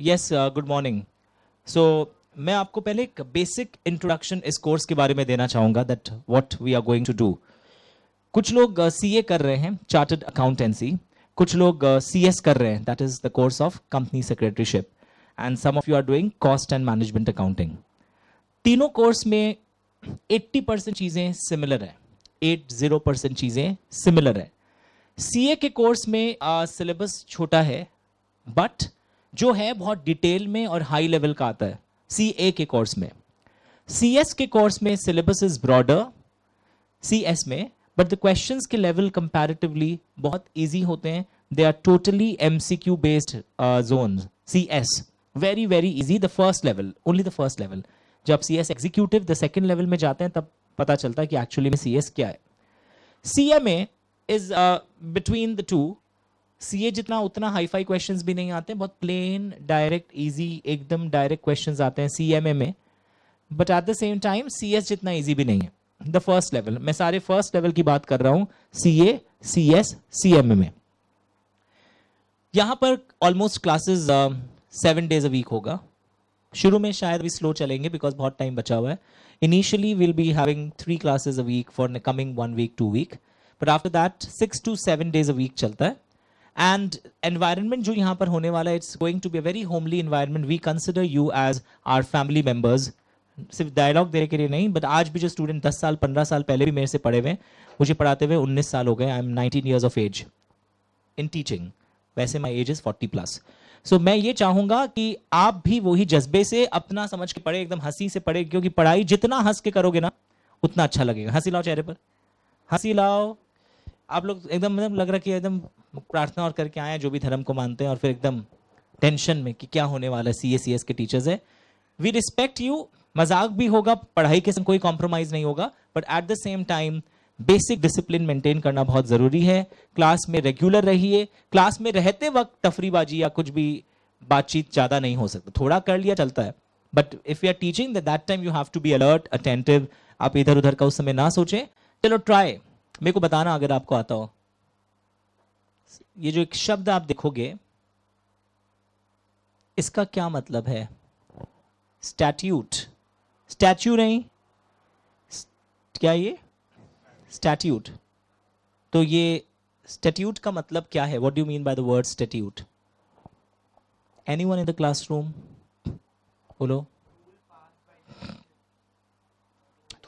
Yes good morning so मैं आपको पहले एक बेसिक इंट्रोडक्शन इस कोर्स के बारे में देना चाहूंगा that what we are going to do कुछ लोग सीए uh, कर रहे हैं चार्टर्ड अकाउंटेंसी कुछ लोग सीएस uh, कर रहे हैं that is the course of company secretaryship and some of you are doing cost and management accounting तीनों कोर्स में 80 परसेंट चीज़ें सिमिलर है एट जीरो परसेंट चीज़ें सिमिलर है सीए के कोर्स में सिलेबस uh, छोटा है बट जो है बहुत डिटेल में और हाई लेवल का आता है सी ए के कोर्स में सी एस के कोर्स में syllabus is broader C S में बट द क्वेश्चन के लेवल कंपेरेटिवली बहुत ईजी होते हैं they are totally M C Q based zone C S very very easy the first level only the first level जब C S executive the second level में जाते हैं तब पता चलता है कि एक्चुअली में सी एस क्या है C M A is between the two C A जितना उतना हाई फाई क्वेश्चन भी नहीं आते बहुत प्लेन डायरेक्ट ईजी एकदम डायरेक्ट क्वेश्चन आते हैं सी एम ए में but at the same time C S जितना ईजी भी नहीं है द फर्स्ट लेवल मैं सारे फर्स्ट लेवल की बात कर रहा हूं सी एम ए में यहां पर almost classes seven days a week होगा शुरू में शायद भी स्लो चलेंगे बिकॉज बहुत टाइम बचा हुआ है initially will be having three classes a week for coming one week two week but after that six to seven days a week चलता है एंड एनवायरनमेंट जो यहाँ पर होने वाला है it's going to be very homely environment we consider you as our family members सिर्फ dialogue देने के लिए नहीं बट आज भी जो स्टूडेंट दस साल पंद्रह साल पहले भी मेरे से पढ़े हुए मुझे पढ़ाते हुए उन्नीस साल हो गए I am nineteen years of age in teaching वैसे my age is forty plus so मैं ये चाहूंगा कि आप भी वही जज्बे से अपना समझ के पढ़े एकदम हंसी से पढ़े क्योंकि पढ़ाई जितना हंस के करोगे ना उतना अच्छा लगेगा हंसी लाओ चेहरे पर हंसी लाओ आप लोग एकदम मतलब लग रहा कि एकदम प्रार्थना और करके आए हैं जो भी धर्म को मानते हैं और फिर एकदम टेंशन में कि क्या होने वाला है सी सी एस के टीचर्स है वी रिस्पेक्ट यू मजाक भी होगा पढ़ाई के संग कोई कॉम्प्रोमाइज़ नहीं होगा but at the same time basic discipline maintain करना बहुत ज़रूरी है क्लास में रेगुलर रहिए क्लास में रहते वक्त तफरीबाजी या कुछ भी बातचीत ज़्यादा नहीं हो सकता थोड़ा कर लिया चलता है but if you are teaching that time you have to be alert attentive आप इधर उधर का उस समय ना सोचें चलो ट्राई मेरे को बताना अगर आपको आता हो ये जो एक शब्द आप देखोगे इसका क्या मतलब है स्टैट्यूट स्टैच्यू नहीं क्या ये स्टैट्यूट तो ये स्टैट्यूट का मतलब क्या है what do mean by the word statute anyone in the classroom बोलो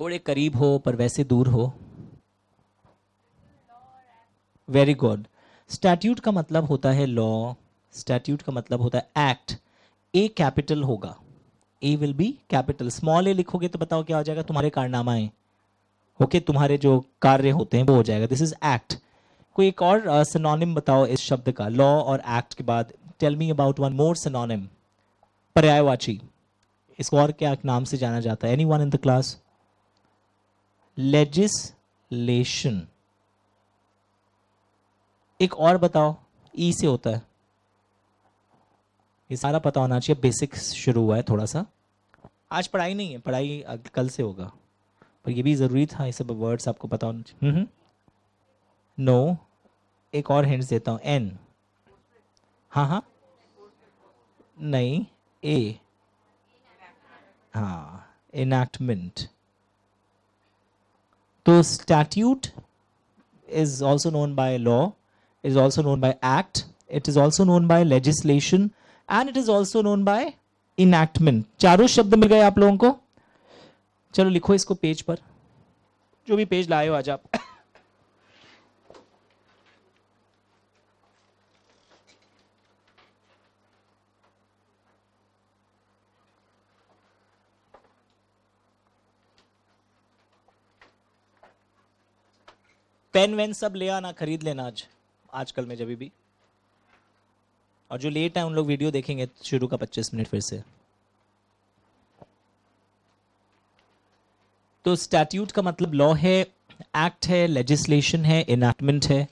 थोड़े करीब हो पर वैसे दूर हो वेरी गुड स्टैट्यूट का मतलब होता है लॉ स्टैट्यूट का मतलब होता है एक्ट ए कैपिटल होगा A will be capital small A लिखोगे तो बताओ क्या हो जाएगा तुम्हारे कारनामाएं ओके okay, तुम्हारे जो कार्य होते हैं वो हो जाएगा दिस इज एक्ट कोई एक और सिनोनिम uh, बताओ इस शब्द का लॉ और एक्ट के बाद tell me about one more synonym पर्यायवाची इसको और क्या नाम से जाना जाता है anyone in the class legislation एक और बताओ ई e से होता है ये सारा पता होना चाहिए बेसिक्स शुरू हुआ है थोड़ा सा आज पढ़ाई नहीं है पढ़ाई कल से होगा पर ये भी ज़रूरी था ये सब वर्ड्स आपको पता होना चाहिए नो एक और हिंट्स देता हूँ एन हाँ हाँ नहीं ए हाँ enactment. तो statute is also known by law is also known by act, it is also known by legislation, and it is also known by enactment. charo shabd mil gaye aap logon ko chalo likho isko page par jo bhi page laaye ho aaj aap pen वेन सब ले आना खरीद लेना आज आजकल में जब भी और जो लेट है उन लोग वीडियो देखेंगे शुरू का पच्चीस मिनट फिर से तो स्टैट्यूट का मतलब लॉ है एक्ट है लेजिस्लेशन है इनैक्टमेंट है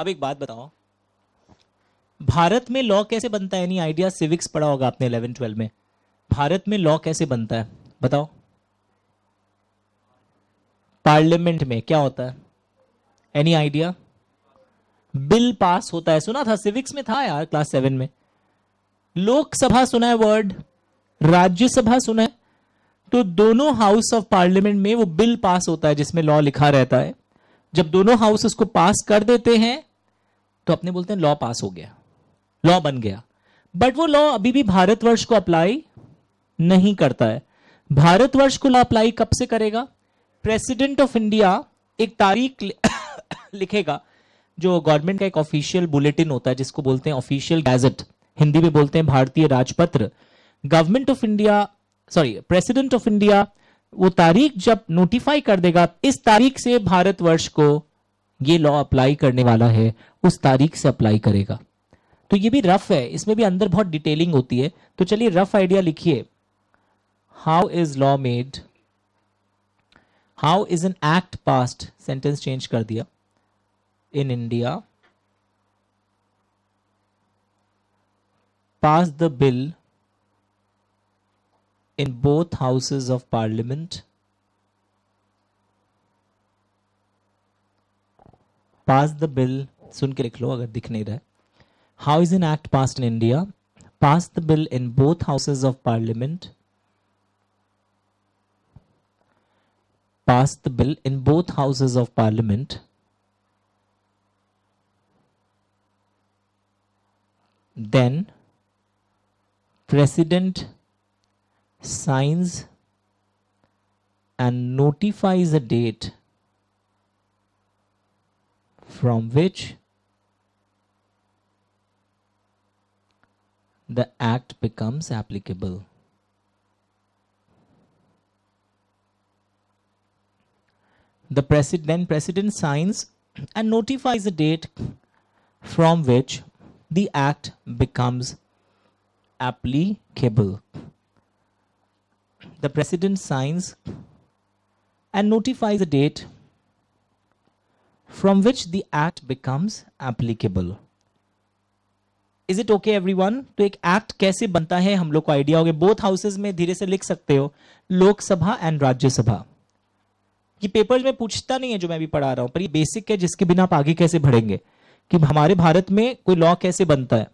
अब एक बात बताओ भारत में लॉ कैसे बनता है नहीं आइडिया सिविक्स पढ़ा होगा आपने इलेवन ट्वेल्व में भारत में लॉ कैसे बनता है बताओ पार्लियामेंट में क्या होता है एनी आइडिया बिल पास होता है सुना था सिविक्स में था यार क्लास सेवन में लोकसभा सुना है वर्ड राज्यसभा सुना है तो दोनों हाउस ऑफ पार्लियामेंट में वो बिल पास होता है जिसमें लॉ लिखा रहता है जब दोनों हाउस उसको पास कर देते हैं तो अपने बोलते हैं लॉ पास हो गया लॉ बन गया बट वो लॉ अभी भी भारतवर्ष को अप्लाई नहीं करता है भारतवर्ष को लॉ अप्लाई कब से करेगा प्रेसिडेंट ऑफ इंडिया एक तारीख लिखेगा जो गवर्नमेंट का एक ऑफिशियल बुलेटिन होता है जिसको बोलते हैं ऑफिशियल गैजेट हिंदी में बोलते हैं भारतीय राजपत्र government of India sorry president of India वो तारीख जब नोटिफाई कर देगा इस तारीख से भारतवर्ष को ये लॉ अप्लाई करने वाला है उस तारीख से अप्लाई करेगा तो ये भी रफ है इसमें भी अंदर बहुत डिटेलिंग होती है तो चलिए रफ आइडिया लिखिए how is law made how is an act passed sentence change कर दिया in India pass the bill in both houses of parliament pass the bill सुन के लिख लो अगर दिख नहीं रहा how is an act pass in India pass the bill in both houses of parliament pass the bill in both houses of parliament then president signs and notifies a date from which the act becomes applicable. The president, then president signs and notifies the date from which the act becomes applicable. The president signs and notifies the date from which the act becomes applicable. Is it okay every one तो एक act कैसे बनता है हम लोग को idea हो गया बोथ हाउसेज में धीरे से लिख सकते हो लोकसभा एंड राज्यसभा कि पेपर्स में पूछता नहीं है जो मैं भी पढ़ा रहा हूं पर ये बेसिक है जिसके बिना आप आगे कैसे बढ़ेंगे कि हमारे भारत में कोई लॉ कैसे बनता है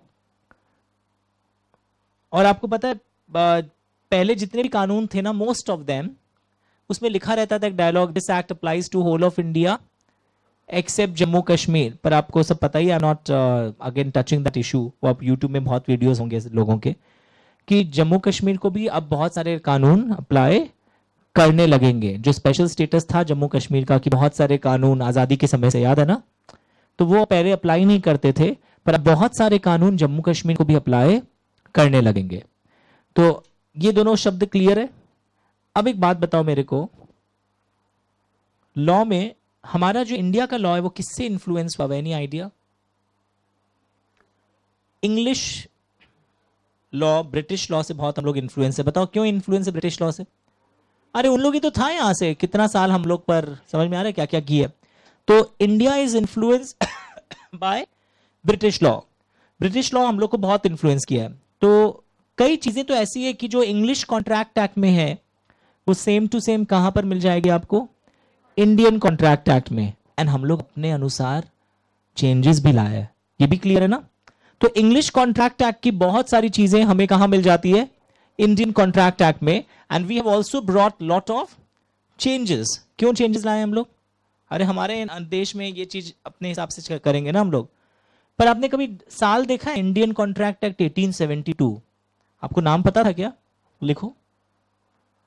और आपको पता है पहले जितने भी कानून थे ना मोस्ट ऑफ देम उसमें लिखा रहता था एक dialogue this act applies to whole of India except Jammu Kashmir पर आपको सब पता ही I not again touching that issue वो आप यूट्यूब में बहुत वीडियोस होंगे लोगों के कि जम्मू कश्मीर को भी अब बहुत सारे कानून अप्लाई करने लगेंगे जो स्पेशल स्टेटस था जम्मू कश्मीर का कि बहुत सारे कानून आज़ादी के समय से याद है ना तो वो पहले अप्लाई नहीं करते थे पर अब बहुत सारे कानून जम्मू कश्मीर को भी अप्लाई करने लगेंगे तो ये दोनों शब्द क्लियर है अब एक बात बताओ मेरे को लॉ में हमारा जो इंडिया का लॉ है वो किससे इन्फ्लुएंस हुआ any idea English law British law से बहुत हम लोग इन्फ्लुएंस है बताओ क्यों इन्फ्लुएंस है ब्रिटिश लॉ से अरे उन लोग ही तो था यहां से कितना साल हम लोग पर समझ में आ रहा है क्या क्या किया तो India is influence by British law British law हम लोग को बहुत इन्फ्लुएंस किया है तो कई चीज़ें तो ऐसी है कि जो इंग्लिश कॉन्ट्रैक्ट एक्ट में है वो सेम टू सेम कहां पर मिल जाएगी आपको इंडियन कॉन्ट्रैक्ट एक्ट में एंड हम लोग अपने अनुसार चेंजेस भी लाया ये भी क्लियर है ना तो इंग्लिश कॉन्ट्रैक्ट एक्ट की बहुत सारी चीजें हमें कहा मिल जाती है इंडियन कॉन्ट्रैक्ट एक्ट में and we have also brought lot of changes क्यों चेंजेस लाए हम लोग अरे हमारे देश में ये चीज अपने हिसाब से करेंगे ना हम लोग पर आपने कभी साल देखा है इंडियन कॉन्ट्रैक्ट एक्ट 1872 आपको नाम पता था क्या लिखो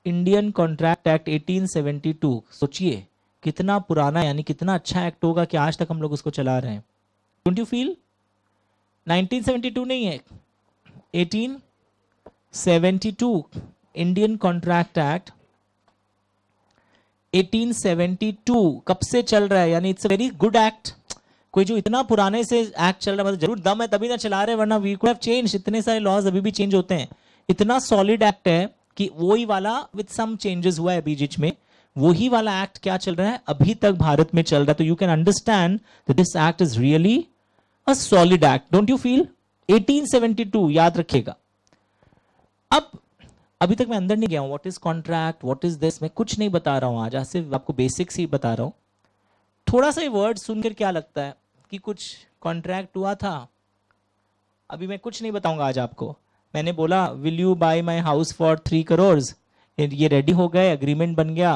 इंडियन कॉन्ट्रैक्ट एक्ट 1872 सोचिए कितना पुराना यानी कितना अच्छा एक्ट होगा कि आज तक हम लोग उसको चला रहे हैं डोंट यू फील 1972 नहीं है 1872 इंडियन कॉन्ट्रैक्ट एक्ट 1872 कब से चल रहा है यानी it's a very good act कोई जो इतना पुराने से एक्ट चल रहा है मतलब जरूर दम है तभी ना चला रहे वरना वी कुड हैव चेंज इतने सारे लॉज अभी भी चेंज होते हैं इतना सॉलिड एक्ट है कि वो ही वाला विथ सम चेंजेस हुआ है अभी बीच में वही वाला एक्ट क्या चल रहा है अभी तक भारत में चल रहा है तो you can understand this act is really a solid act don't you feel 1872 याद रखिएगा अब अभी तक मैं अंदर नहीं गया हूं what is contract what is this मैं कुछ नहीं बता रहा हूं आज आज सिर्फ आपको बेसिक्स ही बता रहा हूं थोड़ा सा ये वर्ड सुनकर क्या लगता है कि कुछ कॉन्ट्रैक्ट हुआ था अभी मैं कुछ नहीं बताऊंगा आज आपको मैंने बोला will you buy my house for three crores ये रेडी हो गए अग्रीमेंट बन गया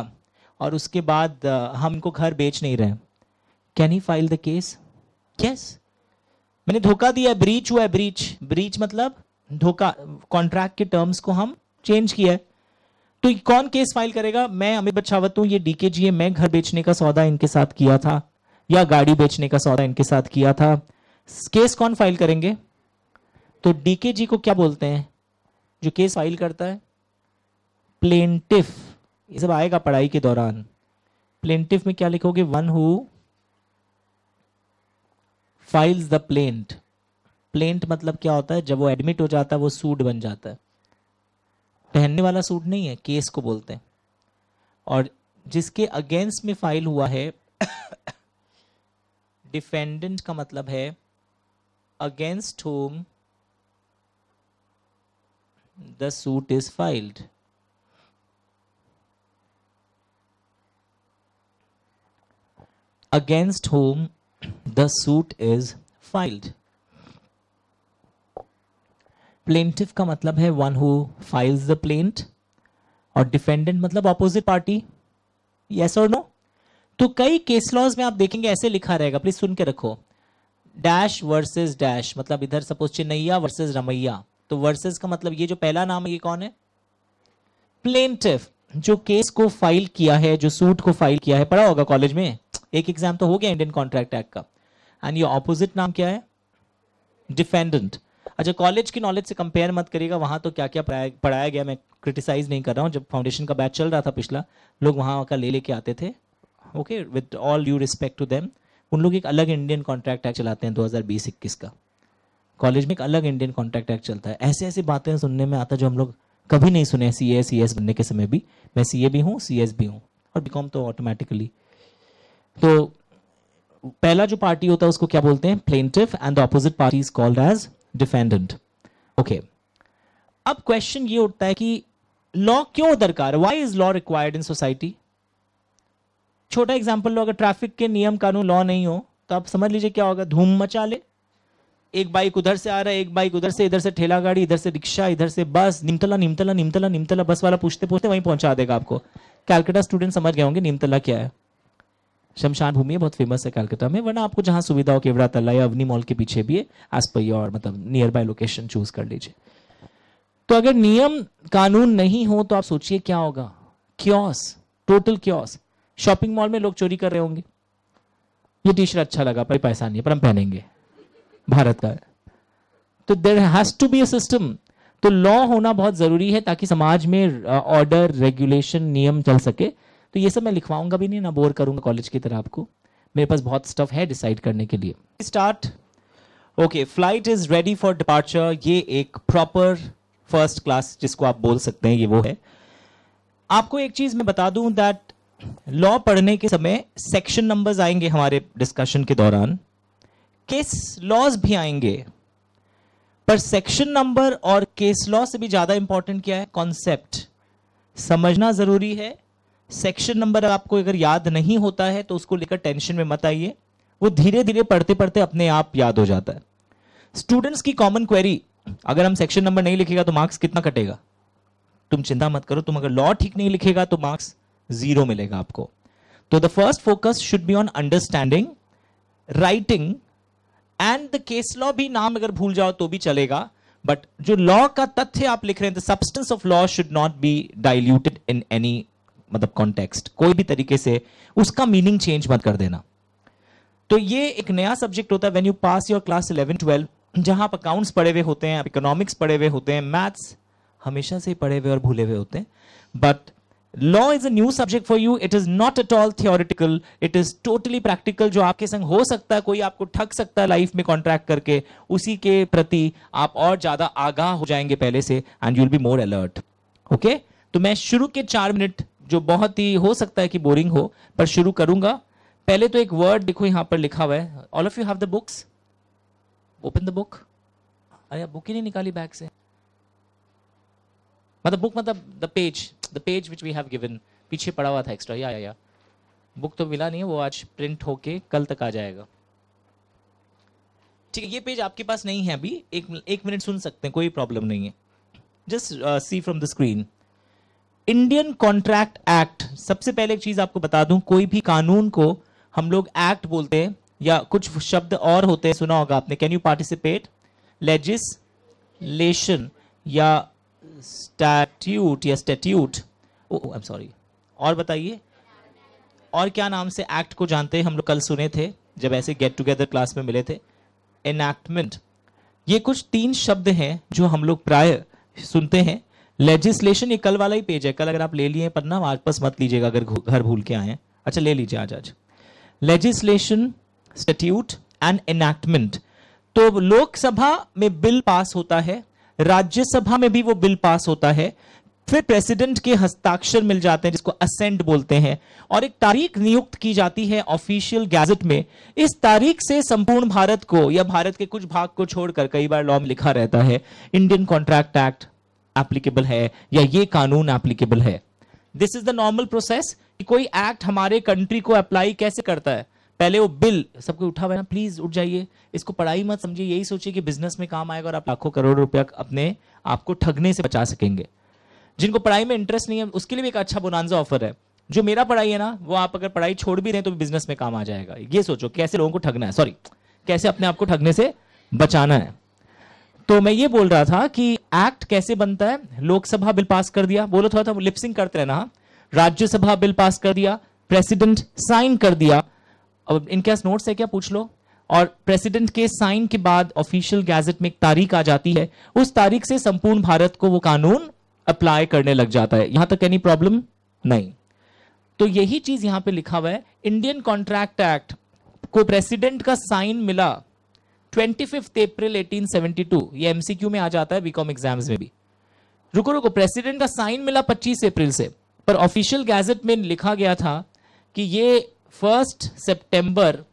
और उसके बाद हम इनको घर बेच नहीं रहे can he file the case yes मैंने धोखा दिया ब्रीच हुआ है ब्रीच ब्रीच मतलब धोखा कॉन्ट्रैक्ट के टर्म्स को हम चेंज किया है तो कौन केस फाइल करेगा मैं अमित बच्चावत हूं ये है मैं घर बेचने का सौदा इनके साथ किया था या गाड़ी बेचने का सौदा इनके साथ किया था केस कौन फाइल करेंगे तो डीकेजी को क्या बोलते हैं जो केस फाइल करता है प्लेंटिफ ये सब आएगा पढ़ाई के दौरान प्लेंटिव में क्या लिखोगे one who files the plaint plaint मतलब क्या होता है जब वो एडमिट हो जाता है वो सूट बन जाता है पहनने वाला सूट नहीं है केस को बोलते हैं और जिसके अगेंस्ट में फाइल हुआ है डिफेंडेंट का मतलब है against whom the suit is filed against whom the suit is filed plaintiff का मतलब है one who files the plaint और डिफेंडेंट मतलब opposite पार्टी yes और नो तो कई केस लॉज में आप देखेंगे ऐसे लिखा रहेगा प्लीज सुन के रखो डैश वर्सेस डैश मतलब इधर सपोज चिन्हैया वर्सेस रमैया तो वर्सेस का मतलब ये जो पहला नाम है ये कौन है प्लेंटिफ जो केस को फाइल किया है जो सूट को फाइल किया है पढ़ा होगा कॉलेज में एक एग्जाम तो हो गया इंडियन कॉन्ट्रैक्ट एक्ट का एंड ये ऑपोजिट नाम क्या है डिफेंडेंट अच्छा कॉलेज की नॉलेज से कंपेयर मत करिएगा वहां तो क्या क्या पढ़ाया, गया मैं क्रिटिसाइज नहीं कर रहा हूँ जब फाउंडेशन का बैच चल रहा था पिछला लोग वहां का ले लेके आते थे okay with all you respect to them उन लोग एक अलग इंडियन कॉन्ट्रैक्ट एक्ट चलाते हैं दो हजार का कॉलेज में एक अलग इंडियन कॉन्ट्रैक्ट एक्ट चलता है ऐसे ऐसी बातें सुनने में आता जो हम लोग कभी नहीं सुने सी ए सी एस बनने के समय भी मैं सी ए भी हूँ सी एस भी हूँ और बी कॉम तो ऑटोमेटिकली तो पहला जो पार्टी होता है उसको क्या बोलते हैं plaintiff and the opposite party is called as defendant okay अब क्वेश्चन ये उठता है कि लॉ क्यों दरकार why is law required in society छोटा एग्जाम्पल लो अगर ट्रैफिक के नियम कानून लॉ नहीं हो तो आप समझ लीजिए क्या होगा धूम मचा ले एक बाइक उधर से आ रहा है एक बाइक उधर से इधर से ठेला गाड़ी इधर से रिक्शा इधर से बस निमतला निमतला निमतला निमतला बस वाला पूछते पूछते वहीं पहुंचा देगा आपको कैलकटा स्टूडेंट समझ गए होंगे निमतला क्या है शमशान भूमि बहुत फेमस है कलकत्ता में वरना आपको जहाँ सुविधा हो केवड़ा तला या अवनी मॉल के पीछे भी है एज पर योर मतलब नियर बाय लोकेशन चूज कर लीजिए तो अगर नियम कानून नहीं हो तो आप सोचिए क्या होगा chaos total chaos shopping mall में लोग चोरी कर रहे होंगे ये टी शर्ट अच्छा लगा पर पैसा नहीं है पर हम पहनेंगे भारत का तो there has to be a system तो लॉ होना बहुत जरूरी है ताकि समाज में ऑर्डर रेगुलेशन नियम चल सके तो ये सब मैं लिखवाऊंगा भी नहीं ना बोर करूंगा कॉलेज की तरह आपको मेरे पास बहुत स्टफ है डिसाइड करने के लिए start okay flight is ready for departure ये एक प्रॉपर फर्स्ट क्लास जिसको आप बोल सकते हैं ये वो है आपको एक चीज मैं बता दूं दैट लॉ पढ़ने के समय सेक्शन नंबर्स आएंगे हमारे डिस्कशन के दौरान केस लॉज भी आएंगे पर सेक्शन नंबर और केस लॉ से भी ज्यादा इंपॉर्टेंट क्या है कॉन्सेप्ट समझना जरूरी है सेक्शन नंबर आपको अगर याद नहीं होता है तो उसको लेकर टेंशन में मत आइए वो धीरे धीरे पढ़ते पढ़ते अपने आप याद हो जाता है स्टूडेंट्स की कॉमन क्वेरी अगर हम सेक्शन नंबर नहीं लिखेगा तो मार्क्स कितना कटेगा तुम चिंता मत करो तुम अगर लॉ ठीक नहीं लिखेगा तो मार्क्स जीरो मिलेगा आपको तो the first focus should be on understanding writing and the case law भी नाम अगर भूल जाओ तो भी चलेगा बट जो लॉ का तथ्य आप लिख रहे हैं the substance of law should not be diluted in any मतलब कॉन्टेक्स्ट कोई भी तरीके से उसका मीनिंग चेंज मत कर देना तो ये एक नया सब्जेक्ट होता है when you pass your class eleven twelve जहां आप अकाउंट्स पढ़े हुए होते हैं आप इकोनॉमिक्स पढ़े हुए होते हैं मैथ्स हमेशा से पढ़े हुए और भूले हुए होते हैं but law is a new subject for you it is not at all theoretical it is totally practical जो आपके संग हो सकता है कोई आपको ठग सकता है लाइफ में कॉन्ट्रैक्ट करके उसी के प्रति आप और ज्यादा आगाह हो जाएंगे पहले से and you'll be more alert okay तो मैं शुरू के चार मिनट जो बहुत ही हो सकता है कि बोरिंग हो पर शुरू करूंगा पहले तो एक वर्ड देखो यहां पर लिखा हुआ है all of you have the books open the book अरे बुक ही नहीं निकाली बैग से मतलब बुक मतलब the page the page which we have given पीछे पड़ा हुआ था एक्स्ट्रा या या या बुक तो मिला नहीं है वो आज प्रिंट होके कल तक आ जाएगा ठीक है ये पेज आपके पास नहीं है अभी एक एक मिनट सुन सकते हैं कोई प्रॉब्लम नहीं है just see from the screen Indian contract act सबसे पहले एक चीज आपको बता दूं कोई भी कानून को हम लोग एक्ट बोलते हैं या कुछ शब्द और होते हैं सुना होगा आपने कैन यू पार्टिसिपेट लेजिसलेशन या स्टैट्यूट या स्टैट्यूट आई एम सॉरी और बताइए और क्या नाम से एक्ट को जानते हैं हम लोग कल सुने थे जब ऐसे गेट टुगेदर क्लास में मिले थे एनैक्टमेंट ये कुछ तीन शब्द हैं जो हम लोग प्राय सुनते हैं लेजिस्लेशन ये कल वाला ही पेज है कल अगर आप ले लिए पन्ना आज पास मत लीजिएगा अगर घर भूल के आए हैं अच्छा ले लीजिए आज आज लेजिस्लेशन स्टेट्यूट एंड एनैक्टमेंट तो लोकसभा में बिल पास होता है राज्यसभा में भी वो बिल पास होता है फिर प्रेसिडेंट के हस्ताक्षर मिल जाते हैं जिसको असेंट बोलते हैं और एक तारीख नियुक्त की जाती है ऑफिशियल गैजेट में इस तारीख से संपूर्ण भारत को या भारत के कुछ भाग को छोड़कर कई बार लॉ में लिखा रहता है इंडियन कॉन्ट्रैक्ट एक्ट एप्लीकेबल है या ये कानून एप्लीकेबल है this is the normal process कि कोई एक्ट हमारे कंट्री को अप्लाई कैसे करता है पहले वो बिल सबको उठा हुआ ना प्लीज उठ जाइए इसको पढ़ाई मत समझिए यही सोचिए कि बिजनेस में काम आएगा और आप लाखों करोड़ रुपया अपने आपको ठगने से बचा सकेंगे जिनको पढ़ाई में इंटरेस्ट नहीं है उसके लिए भी एक अच्छा बुनानजा ऑफर है जो मेरा पढ़ाई है ना वो आप अगर पढ़ाई छोड़ भी दें तो बिजनेस में काम आ जाएगा ये सोचो कैसे लोगों को ठगना है सॉरी कैसे अपने आप को ठगने से बचाना है तो मैं ये बोल रहा था कि एक्ट कैसे बनता है लोकसभा बिल पास कर दिया बोलो थोड़ा था लिपसिंग करते रहना राज्यसभा बिल पास कर दिया प्रेसिडेंट साइन कर दिया अब इनके पास नोट्स है क्या पूछ लो और प्रेसिडेंट के साइन के बाद ऑफिशियल गैजेट में एक तारीख आ जाती है उस तारीख से संपूर्ण भारत को वो कानून अप्लाई करने लग जाता है यहां तक एनी प्रॉब्लम नहीं तो यही चीज यहां पे लिखा हुआ है इंडियन कॉन्ट्रैक्ट एक्ट को प्रेसिडेंट का साइन मिला ट्वेंटी फिफ्थ अप्रैल 1872 ये एमसीक्यू में आ जाता है बीकॉम एग्जाम्स में भी रुको रुको प्रेसिडेंट का साइन मिला 25 अप्रैल से पर ऑफिशियल गैजेट में लिखा गया था कि ये फर्स्ट सितंबर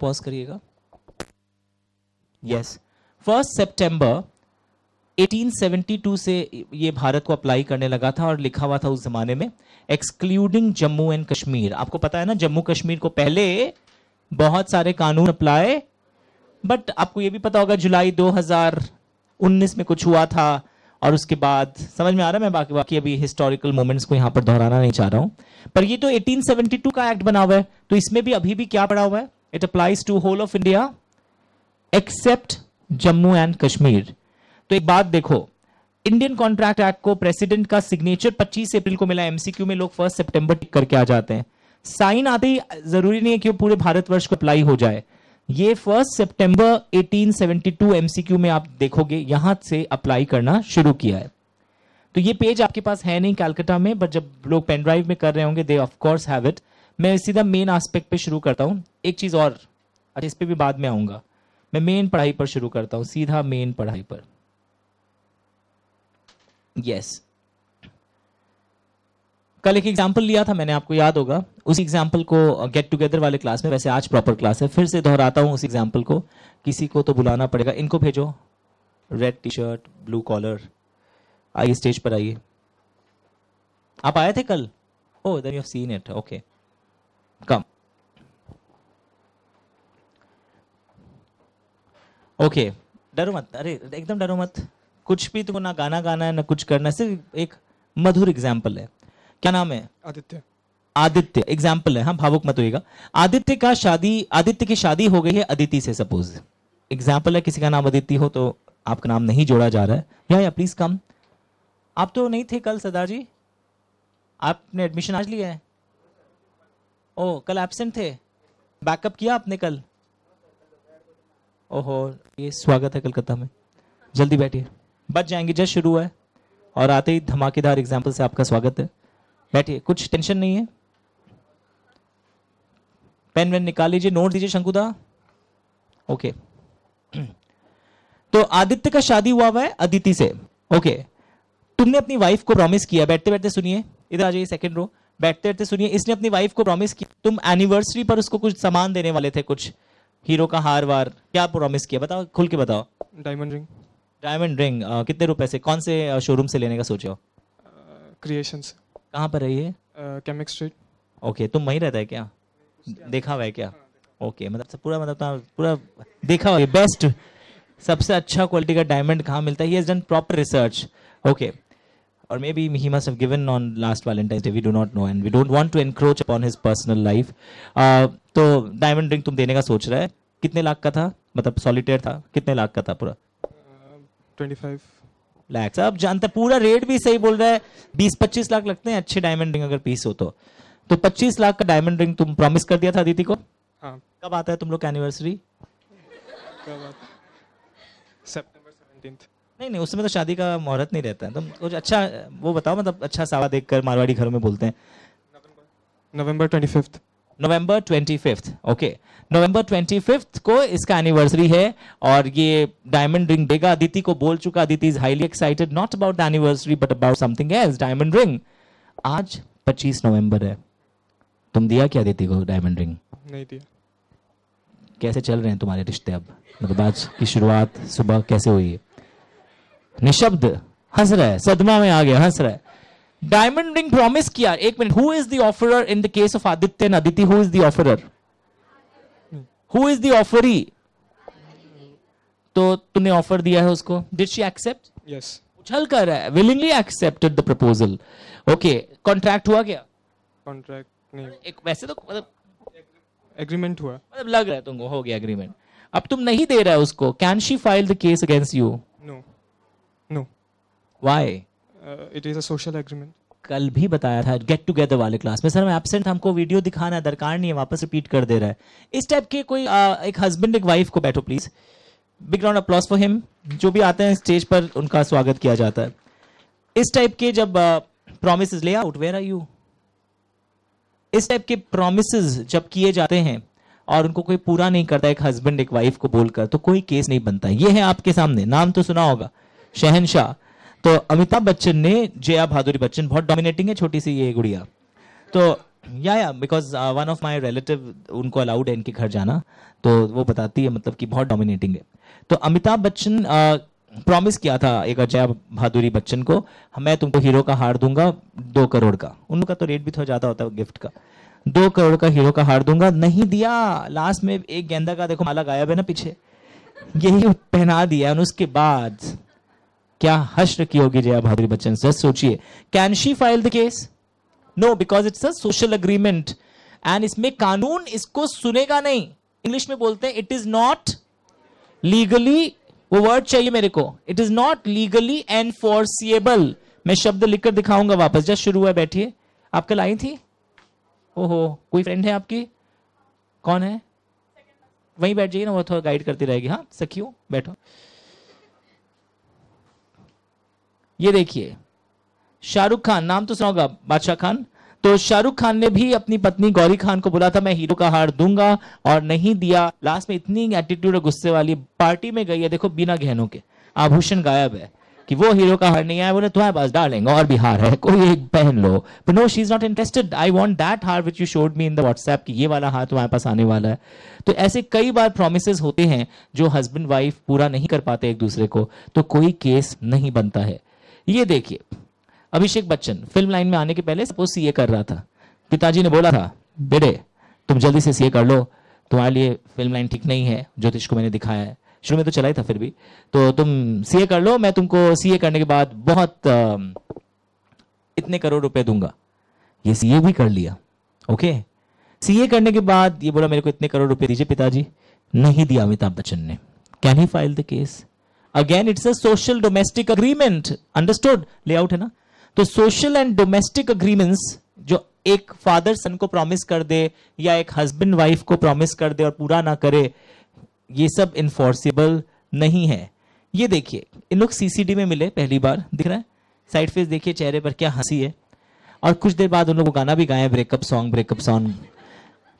पॉज करिएगा यस फर्स्ट सितंबर 1872 से ये भारत को अप्लाई करने लगा था और लिखा हुआ था उस जमाने में एक्सक्लूडिंग जम्मू एंड कश्मीर आपको पता है ना जम्मू कश्मीर को पहले बहुत सारे कानून अप्लाई बट आपको ये भी पता होगा जुलाई 2019 में कुछ हुआ था और उसके बाद समझ में आ रहा है मैं बाकी बाकी अभी हिस्टोरिकल मोमेंट्स को यहाँ पर दोहराना नहीं चाह रहा हूँ पर ये तो 1872 का एक्ट बना हुआ है तो इसमें भी अभी भी क्या पड़ा हुआ है it applies to whole of India except Jammu and Kashmir तो एक बात देखो इंडियन कॉन्ट्रैक्ट एक्ट को प्रेसिडेंट का सिग्नेचर 25 अप्रैल को मिला एमसीक्यू में लोग फर्स्ट सितंबर टिक करके आ जाते हैं साइन आते ही जरूरी नहीं है कि वो पूरे भारतवर्ष को अप्लाई हो जाए ये फर्स्ट सितंबर 1872 एमसीक्यू में आप देखोगे यहां से अप्लाई करना शुरू किया है तो ये पेज आपके पास है नहीं कैलकाटा में बट जब लोग पेनड्राइव में कर रहे होंगे दे ऑफकोर्स हैव इट मैं सीधा मेन आस्पेक्ट पे शुरू करता हूँ एक चीज़ और अच्छा इस पर भी बाद में आऊंगा मैं मेन पढ़ाई पर शुरू करता हूँ सीधा मेन पढ़ाई पर यस कल एक एग्जाम्पल लिया था मैंने आपको याद होगा उस एग्जाम्पल को गेट uh, टुगेदर वाले क्लास में वैसे आज प्रॉपर क्लास है फिर से दोहराता हूँ उस एग्जाम्पल को किसी को तो बुलाना पड़ेगा इनको भेजो red T shirt blue collar आइए स्टेज पर आइए आप आए थे कल oh then you have seen it okay come okay डरो मत अरे एकदम डरो मत कुछ भी तुमको ना गाना गाना है ना कुछ करना है सिर्फ एक मधुर एग्जाम्पल है क्या नाम है आदित्य आदित्य एग्जाम्पल है हाँ भावुक मत होगा आदित्य का शादी आदित्य की शादी हो गई है अदिति से सपोज एग्जाम्पल है किसी का नाम अदिति हो तो आपका नाम नहीं जोड़ा जा रहा है या, या प्लीज कम आप तो नहीं थे कल सदा जी आपने एडमिशन आज लिया है ओ कल एबसेंट थे बैकअप किया आपने कल ओहो ये स्वागत है कलकत्ता में जल्दी बैठिए बच जाएंगे जस्ट शुरू है और आते ही धमाकेदार एग्जाम्पल से आपका स्वागत है बैठिए कुछ टेंशन नहीं है पेन वेन निकाल लीजिए नोट दीजिए शंकुदा ओके तो आदित्य का शादी हुआ हुआ है अदिति से ओके तुमने अपनी वाइफ को प्रॉमिस किया बैठते बैठते सुनिए इधर आ जाइए सेकंड रो बैठते बैठते सुनिए इसने अपनी वाइफ को प्रॉमिस किया तुम एनिवर्सरी पर उसको कुछ सामान देने वाले थे कुछ हीरो का हार वार क्या प्रॉमिस किया बताओ खुल के बताओ डायमंड रिंग डायमंड रिंग कितने रुपए से कौन से शोरूम से लेने का सोचे हो क्रिएशन से कहाँ पर है केमिक स्ट्रीट ओके तुम वहीं रहता है क्या देखा हुआ है क्या ओके मतलब पूरा मतलब पूरा देखा हुआ है बेस्ट सबसे अच्छा क्वालिटी का डायमंड कहाँ मिलता है he done proper research okay और maybe he must have given on last Valentine Day we do not know and we don't want to encroach upon his personal life तो diamond ring तुम देने का सोच रहा है कितने लाख का था मतलब सॉलिटेयर था कितने लाख का था पूरा 25 लैक्स अब जानते पूरा रेट भी सही बोल रहा है 20-25 लाख लगते हैं अच्छे डायमंड रिंग अगर पीस हो तो तो 25 लाख का डायमंड रिंग तुम प्रॉमिस कर दिया था दीदी को हाँ कब आता है तुम लोग एनिवर्सरी कब सितंबर 17th नहीं नहीं उसमें तो शादी का मुहूर्त नहीं रहता है तो कुछ अच्छा वो बताओ मतलब अच्छा सावा देखकर मारवाड़ी घरों में बोलते हैं नवंबर नवंबर नवंबर 25th ओके नवंबर 25th को इसका एनिवर्सरी है और ये डायमंड रिंग देगा अदिति को बोल चुका Aditi is highly excited not about the anniversary but about something else diamond ring आज 25 नवंबर है तुम दिया क्या अदिति को डायमंड रिंग नहीं दिया कैसे चल रहे हैं तुम्हारे रिश्ते अब मतलब आज की शुरुआत सुबह कैसे हुई है निशब्द हंस रहा है सदमा में आ गया हंस रहा है डायमंड रिंग प्रॉमिस किया एक minute who is the offerer in the case of Aditya and Aditi who is the offerer who is the offeree तो तूने ऑफर दिया है उसको डिड शी एक्सेप्ट यस उछल कर रहा है willingly accepted the proposal okay contract हुआ क्या कॉन्ट्रैक्ट नहीं एक वैसे तो मतलब एग्रीमेंट हुआ मतलब लग रहा है तुमको हो गया एग्रीमेंट अब तुम नहीं दे रहा है उसको can she file the case against you no no why it is a social agreement कल भी बताया था गेट टुगेदर वाले क्लास में सर मैं एबसेंट हमको वीडियो दिखाना है दरकार नहीं है वापस रिपीट कर दे रहा है इस टाइप के कोई आ, uh, एक हस्बैंड एक वाइफ को बैठो please big round applause for him जो भी आते हैं स्टेज पर उनका स्वागत किया जाता है इस टाइप के जब promise uh, lay out where are you इस टाइप के प्रोमिस जब किए जाते हैं और उनको कोई पूरा नहीं करता एक हस्बैंड एक वाइफ को बोलकर तो कोई केस नहीं बनता है। ये है आपके सामने नाम तो सुना होगा शहनशाह तो अमिताभ बच्चन ने जया भादुरी बच्चन बहुत डोमिनेटिंग है छोटी सी ये गुड़िया तो yeah yeah because one of my relative उनको अलाउड है इनके घर जाना तो वो बताती है मतलब कि बहुत डोमिनेटिंग है तो अमिताभ बच्चन प्रॉमिस uh, किया था एक अजय भादुरी बच्चन को मैं तुमको हीरो का हार दूंगा दो करोड़ का उनका तो रेट भी थोड़ा तो ज़्यादा होता है गिफ्ट का दो करोड़ का हीरो का हार दूंगा नहीं दिया लास्ट में एक गेंदा का देखो माला गायब है ना पीछे यही पहना दिया और उसके बाद क्या हश्र की होगी जया भादुरी बच्चन सर सोचिए can she file the case no because it's a social agreement and इसमें कानून इसको सुनेगा नहीं इंग्लिश में बोलते हैं इट इज नॉट लीगली वो वर्ड चाहिए मेरे को it is not legally enforceable मैं शब्द लिखकर दिखाऊंगा वापस जस्ट शुरू हुआ बैठिए आप कल आई थी ओहो कोई फ्रेंड है आपकी कौन है वहीं बैठ जाइए ना वो थोड़ा गाइड करती रहेगी हाँ सखियो बैठो ये देखिए शाहरुख खान नाम तो सुना बादशाह खान तो शाहरुख खान ने भी अपनी पत्नी गौरी खान को बोला था मैं हीरो का हार दूंगा और नहीं दिया लास्ट में इतनी एटीट्यूड और गुस्से वाली पार्टी में गई है देखो बिना गहनों के आभूषण गायब है कि वो हीरो का हार नहीं आया बोले तुम्हारे पास डालेंगे और भी हार है कोई एक पहन लो but no she is not interested I want that haar which you showed me in the WhatsApp कि ये वाला हार तुम्हारे पास आने वाला है तो ऐसे कई बार प्रोमिस होते हैं जो हस्बैंड वाइफ पूरा नहीं कर पाते एक दूसरे को तो कोई केस नहीं बनता है ये देखिए अभिषेक बच्चन फिल्म लाइन में आने के पहले सपोज सीए कर रहा था पिताजी ने बोला था बेटे तुम जल्दी से सीए कर लो तुम्हारे लिए फिल्म लाइन ठीक नहीं है ज्योतिष को मैंने दिखाया है शुरू में तो चला ही था फिर भी तो तुम सीए कर लो मैं तुमको सीए करने के बाद बहुत इतने करोड़ रुपए दूंगा ये सीए भी कर लिया ओके सीए करने के बाद ये बोला मेरे को इतने करोड़ रुपए दीजिए पिताजी नहीं दिया अमिताभ बच्चन ने can he file the case again it's a social domestic agreement understood लेआउट है ना तो सोशल एंड डोमेस्टिक अग्रीमेंट्स जो एक फादर सन को प्रॉमिस कर दे या एक हस्बैंड वाइफ को प्रॉमिस कर दे और पूरा ना करे ये सब इन्फोर्सेबल नहीं है ये देखिए इन लोग सीसीडी में मिले पहली बार दिख रहा है साइड फेस देखिए चेहरे पर क्या हंसी है और कुछ देर बाद उन लोगों को गाना भी गाया ब्रेकअप सॉन्ग ब्रेकअप सॉन्ग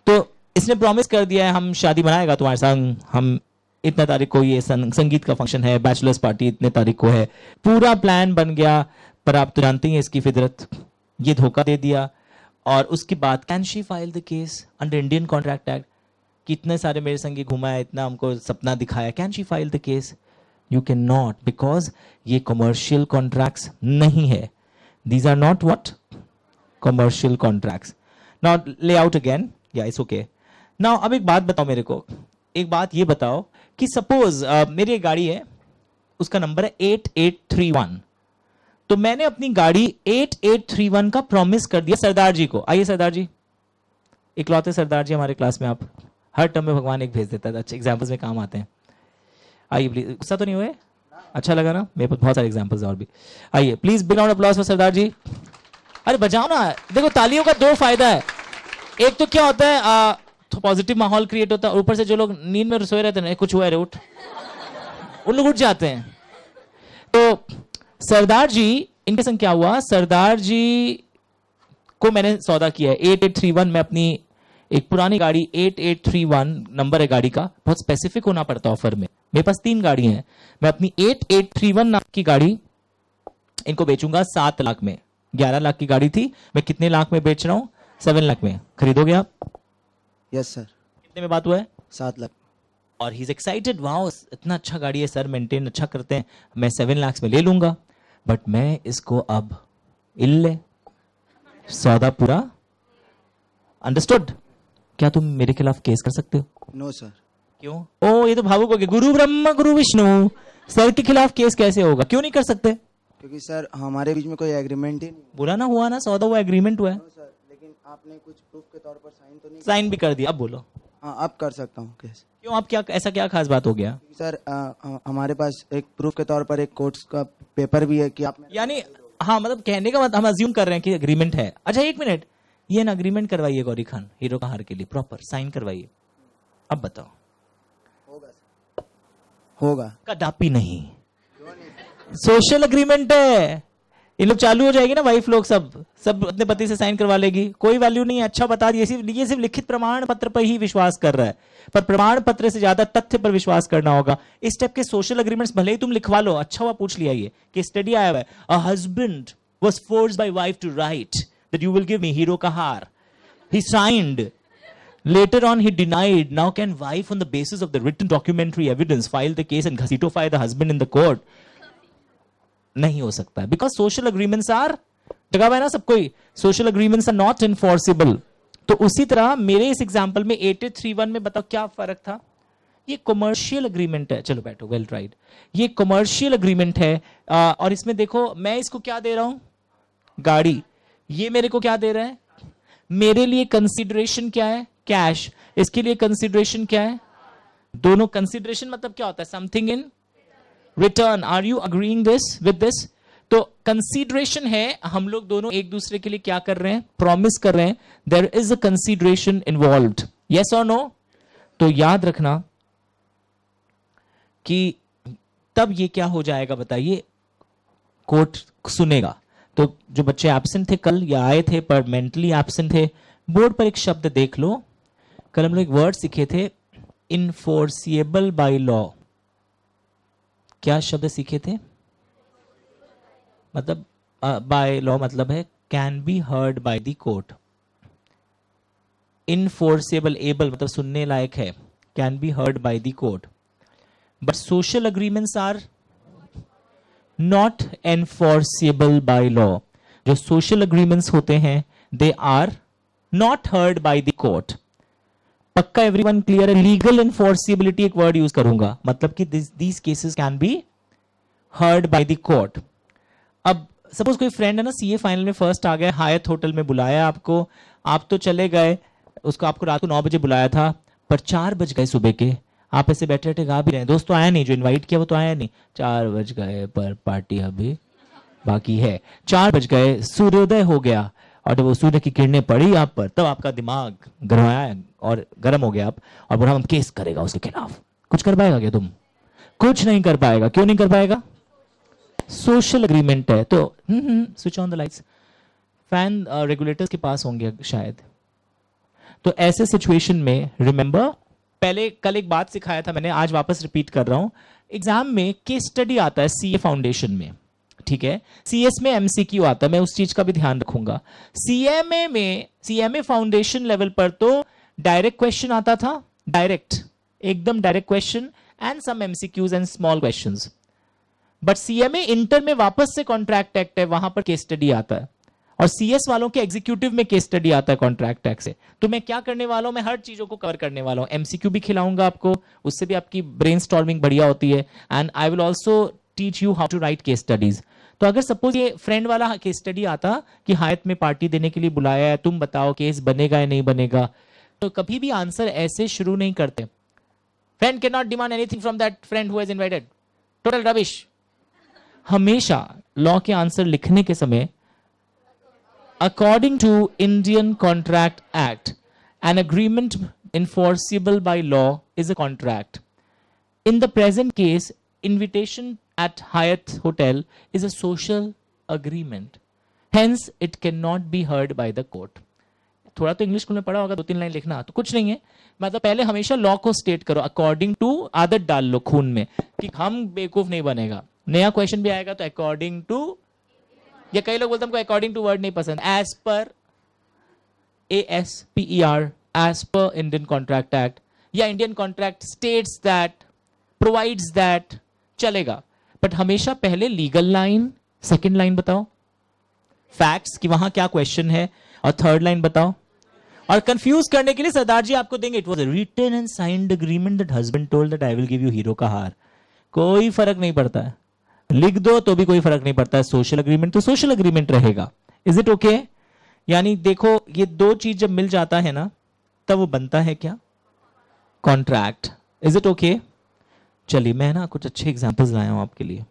तो इसने प्रॉमिस कर दिया है हम शादी बनाएगा तुम्हारे संग हम इतना तारीख को ये संगीत का फंक्शन है बैचलर्स पार्टी इतने तारीख को है पूरा प्लान बन गया पर आप तो जानते हैं इसकी फितरत ये धोखा दे दिया और उसके बाद can she file the case under Indian contract act कितने सारे मेरे संगी घुमाया इतना हमको सपना दिखाया can she file the case you can not because ये कॉमर्शियल कॉन्ट्रैक्ट्स नहीं है these are not what commercial contracts not lay out again या इट्स ओके ना अब एक बात बताओ मेरे को एक बात ये बताओ कि सपोज uh, मेरी गाड़ी है उसका नंबर है एट एट थ्री वन तो मैंने अपनी गाड़ी एट एट थ्री वन का प्रॉमिस कर दिया सरदार जी को आइए सरदार जी इकलौते सरदार जी हमारे क्लास में आप हर टर्म में भगवान एक भेज देता है अच्छे एग्जाम्पल्स में काम आते हैं आइए प्लीज गुस्सा तो नहीं हुए अच्छा लगा ना मेरे पास बहुत सारे एग्जाम्पल्स और भी आइए please big round for Sardar ji अरे बजाओ ना देखो तालियों का दो फायदा है एक तो क्या होता है आ, uh, पॉजिटिव तो माहौल क्रिएट होता है ऊपर से जो लोग नींद में सोए रहते हैं कुछ हुआ है उठ उन लोग उठ जाते हैं तो सरदार जी इनके संग क्या हुआ सरदार जी को मैंने सौदा किया है एट एट थ्री वन में अपनी एक पुरानी गाड़ी eight eight three one number है गाड़ी का बहुत स्पेसिफिक होना पड़ता है ऑफर में मेरे पास तीन गाड़ी हैं मैं अपनी एट एट थ्री वन नाम की गाड़ी इनको बेचूंगा सात लाख में ग्यारह लाख की गाड़ी थी मैं कितने लाख में बेच रहा हूं सेवन लाख में खरीदोगे आप यस सर कितने में बात हुआ है सात लाख और ही इज एक्साइटेड वाओ इतना अच्छा गाड़ी है सर मेंटेन अच्छा करते हैं मैं सेवन लाख में ले लूंगा बट मैं इसको अब इल्ले सौदा पूरा अंडरस्टूड क्या तुम मेरे खिलाफ केस कर सकते हो नो सर क्यों ओ ये तो भावुक हो गए गुरु ब्रह्मा गुरु विष्णु सर के खिलाफ केस कैसे होगा क्यों नहीं कर सकते क्योंकि सर हमारे बीच में कोई एग्रीमेंट ही नहीं बुरा ना हुआ ना सौदा वो एग्रीमेंट हुआ है no, आपने कुछ प्रूफ के तौर पर साइन तो नहीं साइन भी कर दिया अब बोलो हाँ अब कर सकता हूँ कैसे क्यों आप क्या ऐसा क्या खास बात हो गया सर हमारे पास एक प्रूफ के तौर पर एक कोर्ट्स का पेपर भी है कि आप यानी हाँ मतलब कहने का मतलब हम अज्यूम कर रहे हैं कि अग्रीमेंट है अच्छा एक मिनट ये ना अग्रीमेंट करवाइए गौरी खान हीरो का हार के लिए प्रॉपर साइन करवाइए अब बताओ होगा होगा कदापि नहीं सोशल अग्रीमेंट है इन लोग चालू हो जाएगी ना वाइफ लोग सब सब अपने पति से साइन करवा लेगी कोई वैल्यू नहीं है अच्छा बता ये सिर्फ ये सिर्फ लिखित प्रमाण पत्र पर ही विश्वास कर रहा है पर प्रमाण पत्र से ज्यादा तथ्य पर विश्वास करना होगा इस टाइप के सोशल अग्रीमेंट्स भले ही तुम लिखवा लो अच्छा हुआ पूछ लिया ये कि स्टडी आया हुआ है a husband was force by wife to write that you will give me हीरो का हार he signed Later on, he denied. Now, can wife, on the basis of the written documentary evidence, file the case and gasito the husband in the court नहीं हो सकता because social agreements are टका है ना सबको social agreements are not enforceable तो उसी तरह मेरे इस एग्जाम्पल में एट एट थ्री वन में बताओ क्या फर्क था ये कमर्शियल अग्रीमेंट है चलो बैठो वेल राइड ये कमर्शियल अग्रीमेंट है आ, और इसमें देखो मैं इसको क्या दे रहा हूं गाड़ी ये मेरे को क्या दे रहा है मेरे लिए कंसिडरेशन क्या है कैश इसके लिए कंसिडरेशन क्या है दोनों कंसिडरेशन मतलब क्या होता है something in return are you agreeing this with this तो कंसीडरेशन है हम लोग दोनों एक दूसरे के लिए क्या कर रहे हैं प्रॉमिस कर रहे हैं there is a consideration involve yes और नो तो याद रखना कि तब ये क्या हो जाएगा बताइए कोर्ट सुनेगा तो जो बच्चे एबसेंट थे कल या आए थे पर मेंटली एबसेंट थे बोर्ड पर एक शब्द देख लो कल हम लोग एक वर्ड सीखे थे इनफोर्सिएबल बाई लॉ क्या शब्द सीखे थे मतलब बाय लॉ मतलब है can be heard by the court enforceable able मतलब सुनने लायक है can be heard by the court but social agreements are not enforceable by law जो सोशल अग्रीमेंट्स होते हैं they are not heard by the court पक्का everyone clear है legal enforceability एक वर्ड यूज करूंगा मतलब कि this cases can be heard by the court अब सपोज कोई फ्रेंड है ना सीए फाइनल में फर्स्ट आ गया हायत होटल में बुलाया आपको आप तो चले गए उसको आपको रात को नौ बजे बुलाया था पर चार बज गए सुबह के आप ऐसे बैठे बैठे गा भी रहे दोस्तों तो आया नहीं जो इन्वाइट किया वो तो आया नहीं चार बज गए पर पार्टी अभी बाकी है चार बज गए सूर्योदय हो गया और जब वो सूर्य की किरणें पड़ी आप पर तब आपका दिमाग गर्माया और गर्म हो गया आप और बोला हम केस करेगा उसके खिलाफ कुछ कर पाएगा क्या तुम कुछ नहीं कर पाएगा क्यों नहीं कर पाएगा सोशल अग्रीमेंट है तो switch on the lights fan regulators के पास होंगे शायद तो ऐसे सिचुएशन में रिमेंबर पहले कल एक बात सिखाया था मैंने आज वापस रिपीट कर रहा हूं एग्जाम में केस स्टडी आता है सीए फाउंडेशन में ठीक है सीएस में एमसीक्यू आता है मैं उस चीज का भी ध्यान रखूंगा सीएमए में सीएमए फाउंडेशन लेवल पर तो डायरेक्ट क्वेश्चन आता था डायरेक्ट एकदम direct question and some MCQs and small question but CMA inter में वापस से कॉन्ट्रैक्ट एक्ट है वहां पर केस स्टडी आता है और सीएस वालों के एग्जीक्यूटिव में केस स्टडी आता है कॉन्ट्रैक्ट एक्ट से तो मैं क्या करने वाला हूं मैं हर चीजों को कवर करने वाला हूं एमसीक्यू भी खिलाऊंगा आपको उससे भी आपकी ब्रेन बढ़िया होती है and I will also teach you how to write case studies तो अगर सपोज ये फ्रेंड वाला केस स्टडी आता कि हायत में पार्टी देने के लिए बुलाया है तुम बताओ केस बनेगा या नहीं बनेगा तो कभी भी आंसर ऐसे शुरू नहीं करते friend can not demand anything from that friend who has invited total रविश हमेशा लॉ के आंसर लिखने के समय according to Indian contract act an agreement enforceable by law is a contract in the present case invitation at Hyatt Hotel is a social agreement. Hence, it cannot be heard by the court. थोड़ा तो English school में पढ़ा होगा दो तीन line लिखना तो कुछ नहीं है मतलब पहले हमेशा लॉ को स्टेट करो अकॉर्डिंग टू आदत डाल लो खून में कि हम बेवकूफ नहीं बनेगा नया क्वेश्चन भी आएगा तो अकॉर्डिंग टू या कई लोग बोलते हमको अकॉर्डिंग टू वर्ड नहीं पसंद as per A S P E R as per Indian contract act या Indian contract states that provides that चलेगा बट हमेशा पहले लीगल लाइन सेकेंड लाइन बताओ फैक्ट्स कि वहां क्या क्वेश्चन है और थर्ड लाइन बताओ और कंफ्यूज करने के लिए सरदार जी आपको देंगे it was return and signed agreement that husband told that I will give you हीरो का हार कोई फर्क नहीं पड़ता है लिख दो तो भी कोई फर्क नहीं पड़ता है सोशल अग्रीमेंट तो सोशल अग्रीमेंट रहेगा इज इट ओके यानी देखो ये दो चीज जब मिल जाता है ना तब वो बनता है क्या कॉन्ट्रैक्ट इज इट ओके चलिए मैं ना कुछ अच्छे एग्जाम्पल्स लाया हूँ आपके लिए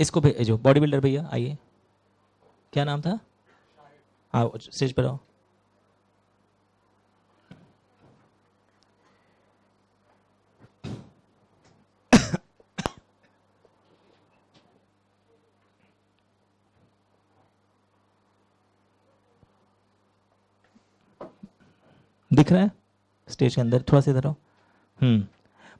इसको भेजो बॉडी बिल्डर भैया आइए क्या नाम था हाँ स्टेज पर आओ दिख रहा है स्टेज के अंदर थोड़ा सा इधर आओ हम्म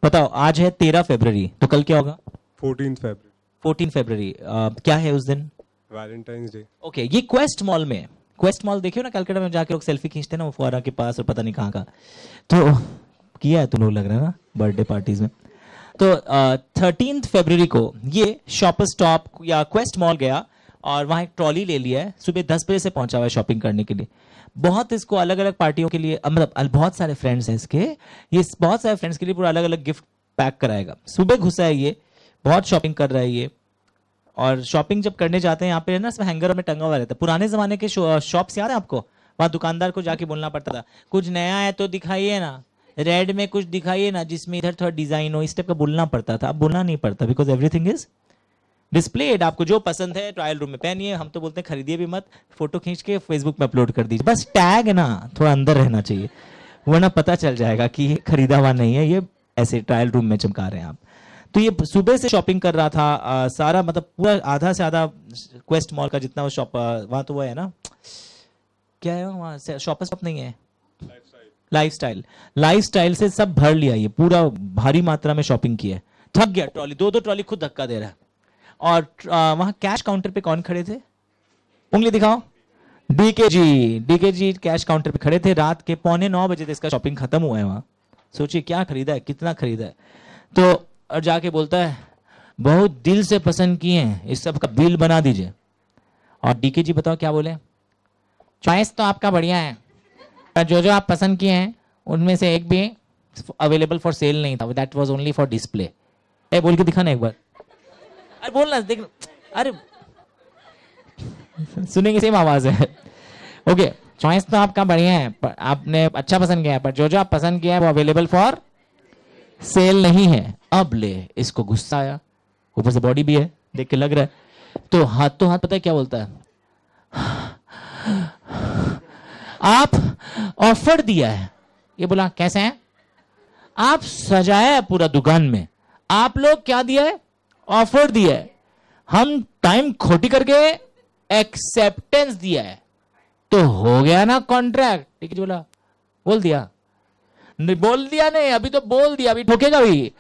बताओ आज है तेरह फेबररी तो कल क्या होगा फोर्टीन फेबररी फोर्टीन फेबररी क्या है उस दिन वैलेंटाइंस डे ओके ये क्वेस्ट मॉल में क्वेस्ट मॉल देखियो ना कलकत्ता में जाके लोग सेल्फी खींचते हैं ना वो फुआरा के पास और पता नहीं कहाँ का तो किया है तुम लोग लग रहा है ना बर्थडे पार्टीज में तो थर्टीन uh, फेबररी को ये शॉपर स्टॉप या क्वेस्ट मॉल गया और वहाँ एक ट्रॉली ले लिया है सुबह दस बजे से पहुंचा हुआ है शॉपिंग करने के लिए बहुत इसको अलग अलग पार्टियों के लिए मतलब बहुत सारे फ्रेंड्स हैं इसके ये बहुत सारे फ्रेंड्स के लिए पूरा अलग अलग गिफ्ट पैक कराएगा सुबह घुसा है ये बहुत शॉपिंग कर रहा है ये और शॉपिंग जब करने जाते हैं यहाँ पे ना इसमें हैंगर में टंगा हुआ रहता है पुराने जमाने के शॉप्स याद है आपको वहाँ दुकानदार को जाके बोलना पड़ता था कुछ नया है तो दिखाइए ना रेड में कुछ दिखाइए ना जिसमें इधर थोड़ा डिजाइन हो इस टाइप का बोलना पड़ता था अब बोलना नहीं पड़ता बिकॉज एवरीथिंग इज डिस्प्लेड आपको जो पसंद है ट्रायल रूम में पहनिए हम तो बोलते हैं खरीदिए भी मत फोटो खींच के फेसबुक में अपलोड कर दीजिए बस टैग है ना थोड़ा अंदर रहना चाहिए वरना पता चल जाएगा कि ये खरीदा हुआ नहीं है ये ऐसे ट्रायल रूम में चमका रहे हैं आप तो ये सुबह से शॉपिंग कर रहा था आ, सारा मतलब पूरा आधा से आधा क्वेस्ट मॉल का जितना वो शॉप वहाँ तो वो है ना क्या है वहाँ से शॉप नहीं है लाइफ स्टाइल लाइफ स्टाइल से सब भर लिया ये पूरा भारी मात्रा में शॉपिंग की है थक गया ट्रॉली दो दो ट्रॉली खुद धक्का दे रहा है और वहां कैश काउंटर पे कौन खड़े थे उंगली दिखाओ DK ji DK ji cash counter पे खड़े थे रात के पौने नौ बजे तक इसका शॉपिंग खत्म हुआ है वहाँ सोचिए क्या खरीदा है कितना खरीदा है तो और जाके बोलता है बहुत दिल से पसंद किए हैं इस सब का बिल बना दीजिए और डीके जी बताओ क्या बोले चॉइस तो आपका बढ़िया है पर जो जो आप पसंद किए हैं उनमें से एक भी अवेलेबल फॉर सेल नहीं था that was only for display बोल के दिखाना एक बार अरे बोलना देख अरे सुनेंगे सेम आवाज है ओके चॉइस तो आपका बढ़िया है पर आपने अच्छा पसंद किया है पर जो जो आप पसंद किया है वो अवेलेबल फॉर सेल नहीं है अब ले इसको गुस्सा आया ऊपर से बॉडी भी है देख के लग रहा है तो हाथ तो हाथ पता है क्या बोलता है आप ऑफर दिया है ये बोला कैसे हैं आप सजाया है पूरा दुकान में आप लोग क्या दिया है ऑफर दिया है हम टाइम खोटी करके एक्सेप्टेंस दिया है तो हो गया ना कॉन्ट्रैक्ट ठीक है बोला बोल दिया नहीं बोल दिया नहीं अभी तो बोल दिया अभी ठोकेगा भी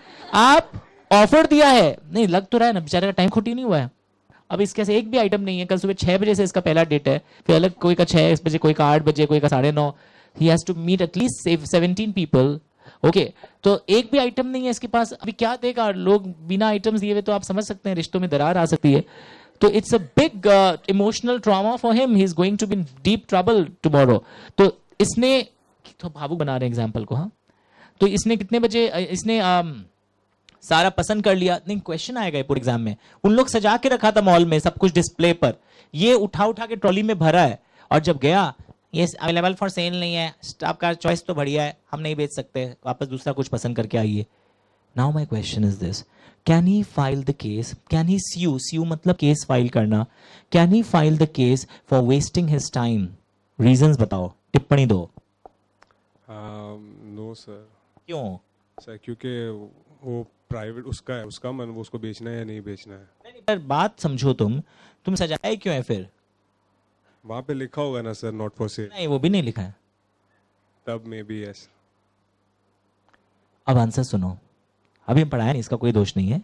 आप ऑफर दिया है नहीं लग तो रहा है ना बेचारे का टाइम खोटी नहीं हुआ है अब इसके से एक भी आइटम नहीं है कल सुबह छह बजे से इसका पहला डेट है फिर अलग कोई का छह बजे कोई का आठ बजे कोई का साढ़े नौ he has to meet at least seventeen people okay तो एक भी आइटम नहीं है इसके पास अभी क्या देगा लोग बिना आइटम्स दिए हुए तो आप समझ सकते हैं रिश्तों में दरार आ सकती है तो it's a big emotional trauma for him he is going to be deep trouble tomorrow तो इसने तो भावुक बना रहे हैं एग्जाम्पल को हाँ तो इसने कितने बजे इसने um, सारा पसंद कर लिया नहीं क्वेश्चन आएगा पूरे एग्जाम में उन लोग सजा के रखा था मॉल में सब कुछ डिस्प्ले पर ये उठा उठा के ट्रॉली में भरा है और जब गया ये अवेलेबल फॉर सेल नहीं है आपका चॉइस तो बढ़िया है हम नहीं बेच सकते वापस दूसरा कुछ पसंद करके आइए now my question is this can he file the case can he see you see you मतलब केस फाइल करना can he file the case for wasting his time reason बताओ टिप्पणी दो नो um, सर क्यों सर क्योंकि वो private उसका है उसका मन वो उसको बेचना है या नहीं बेचना है नहीं, पर बात समझो तुम तुम सजाए क्यों है फिर वहां पे लिखा होगा ना सर नॉट फॉर सेल नहीं वो भी नहीं लिखा है तब मे बी यस अब आंसर सुनो अभी हम पढ़ाया नहीं इसका कोई दोष नहीं है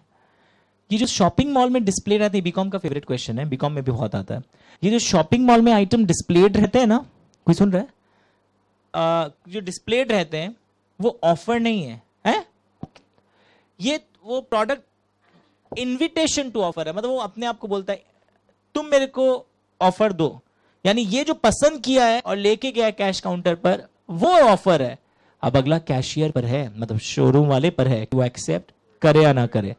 ये जो शॉपिंग मॉल में डिस्प्ले रहते हैं बीकॉम का फेवरेट क्वेश्चन है बीकॉम में भी बहुत आता है ये जो शॉपिंग मॉल में आइटम डिस्प्लेड रहते हैं ना कोई सुन रहा है जो डिस्प्लेड रहते हैं वो ऑफर नहीं है हैं ये वो प्रोडक्ट इनविटेशन टू ऑफर है मतलब वो अपने आप को बोलता है तुम मेरे को ऑफर दो यानी ये जो पसंद किया है और लेके गया कैश काउंटर पर वो ऑफर है अब अगला कैशियर पर है मतलब शोरूम वाले पर है वो एक्सेप्ट करे या ना करे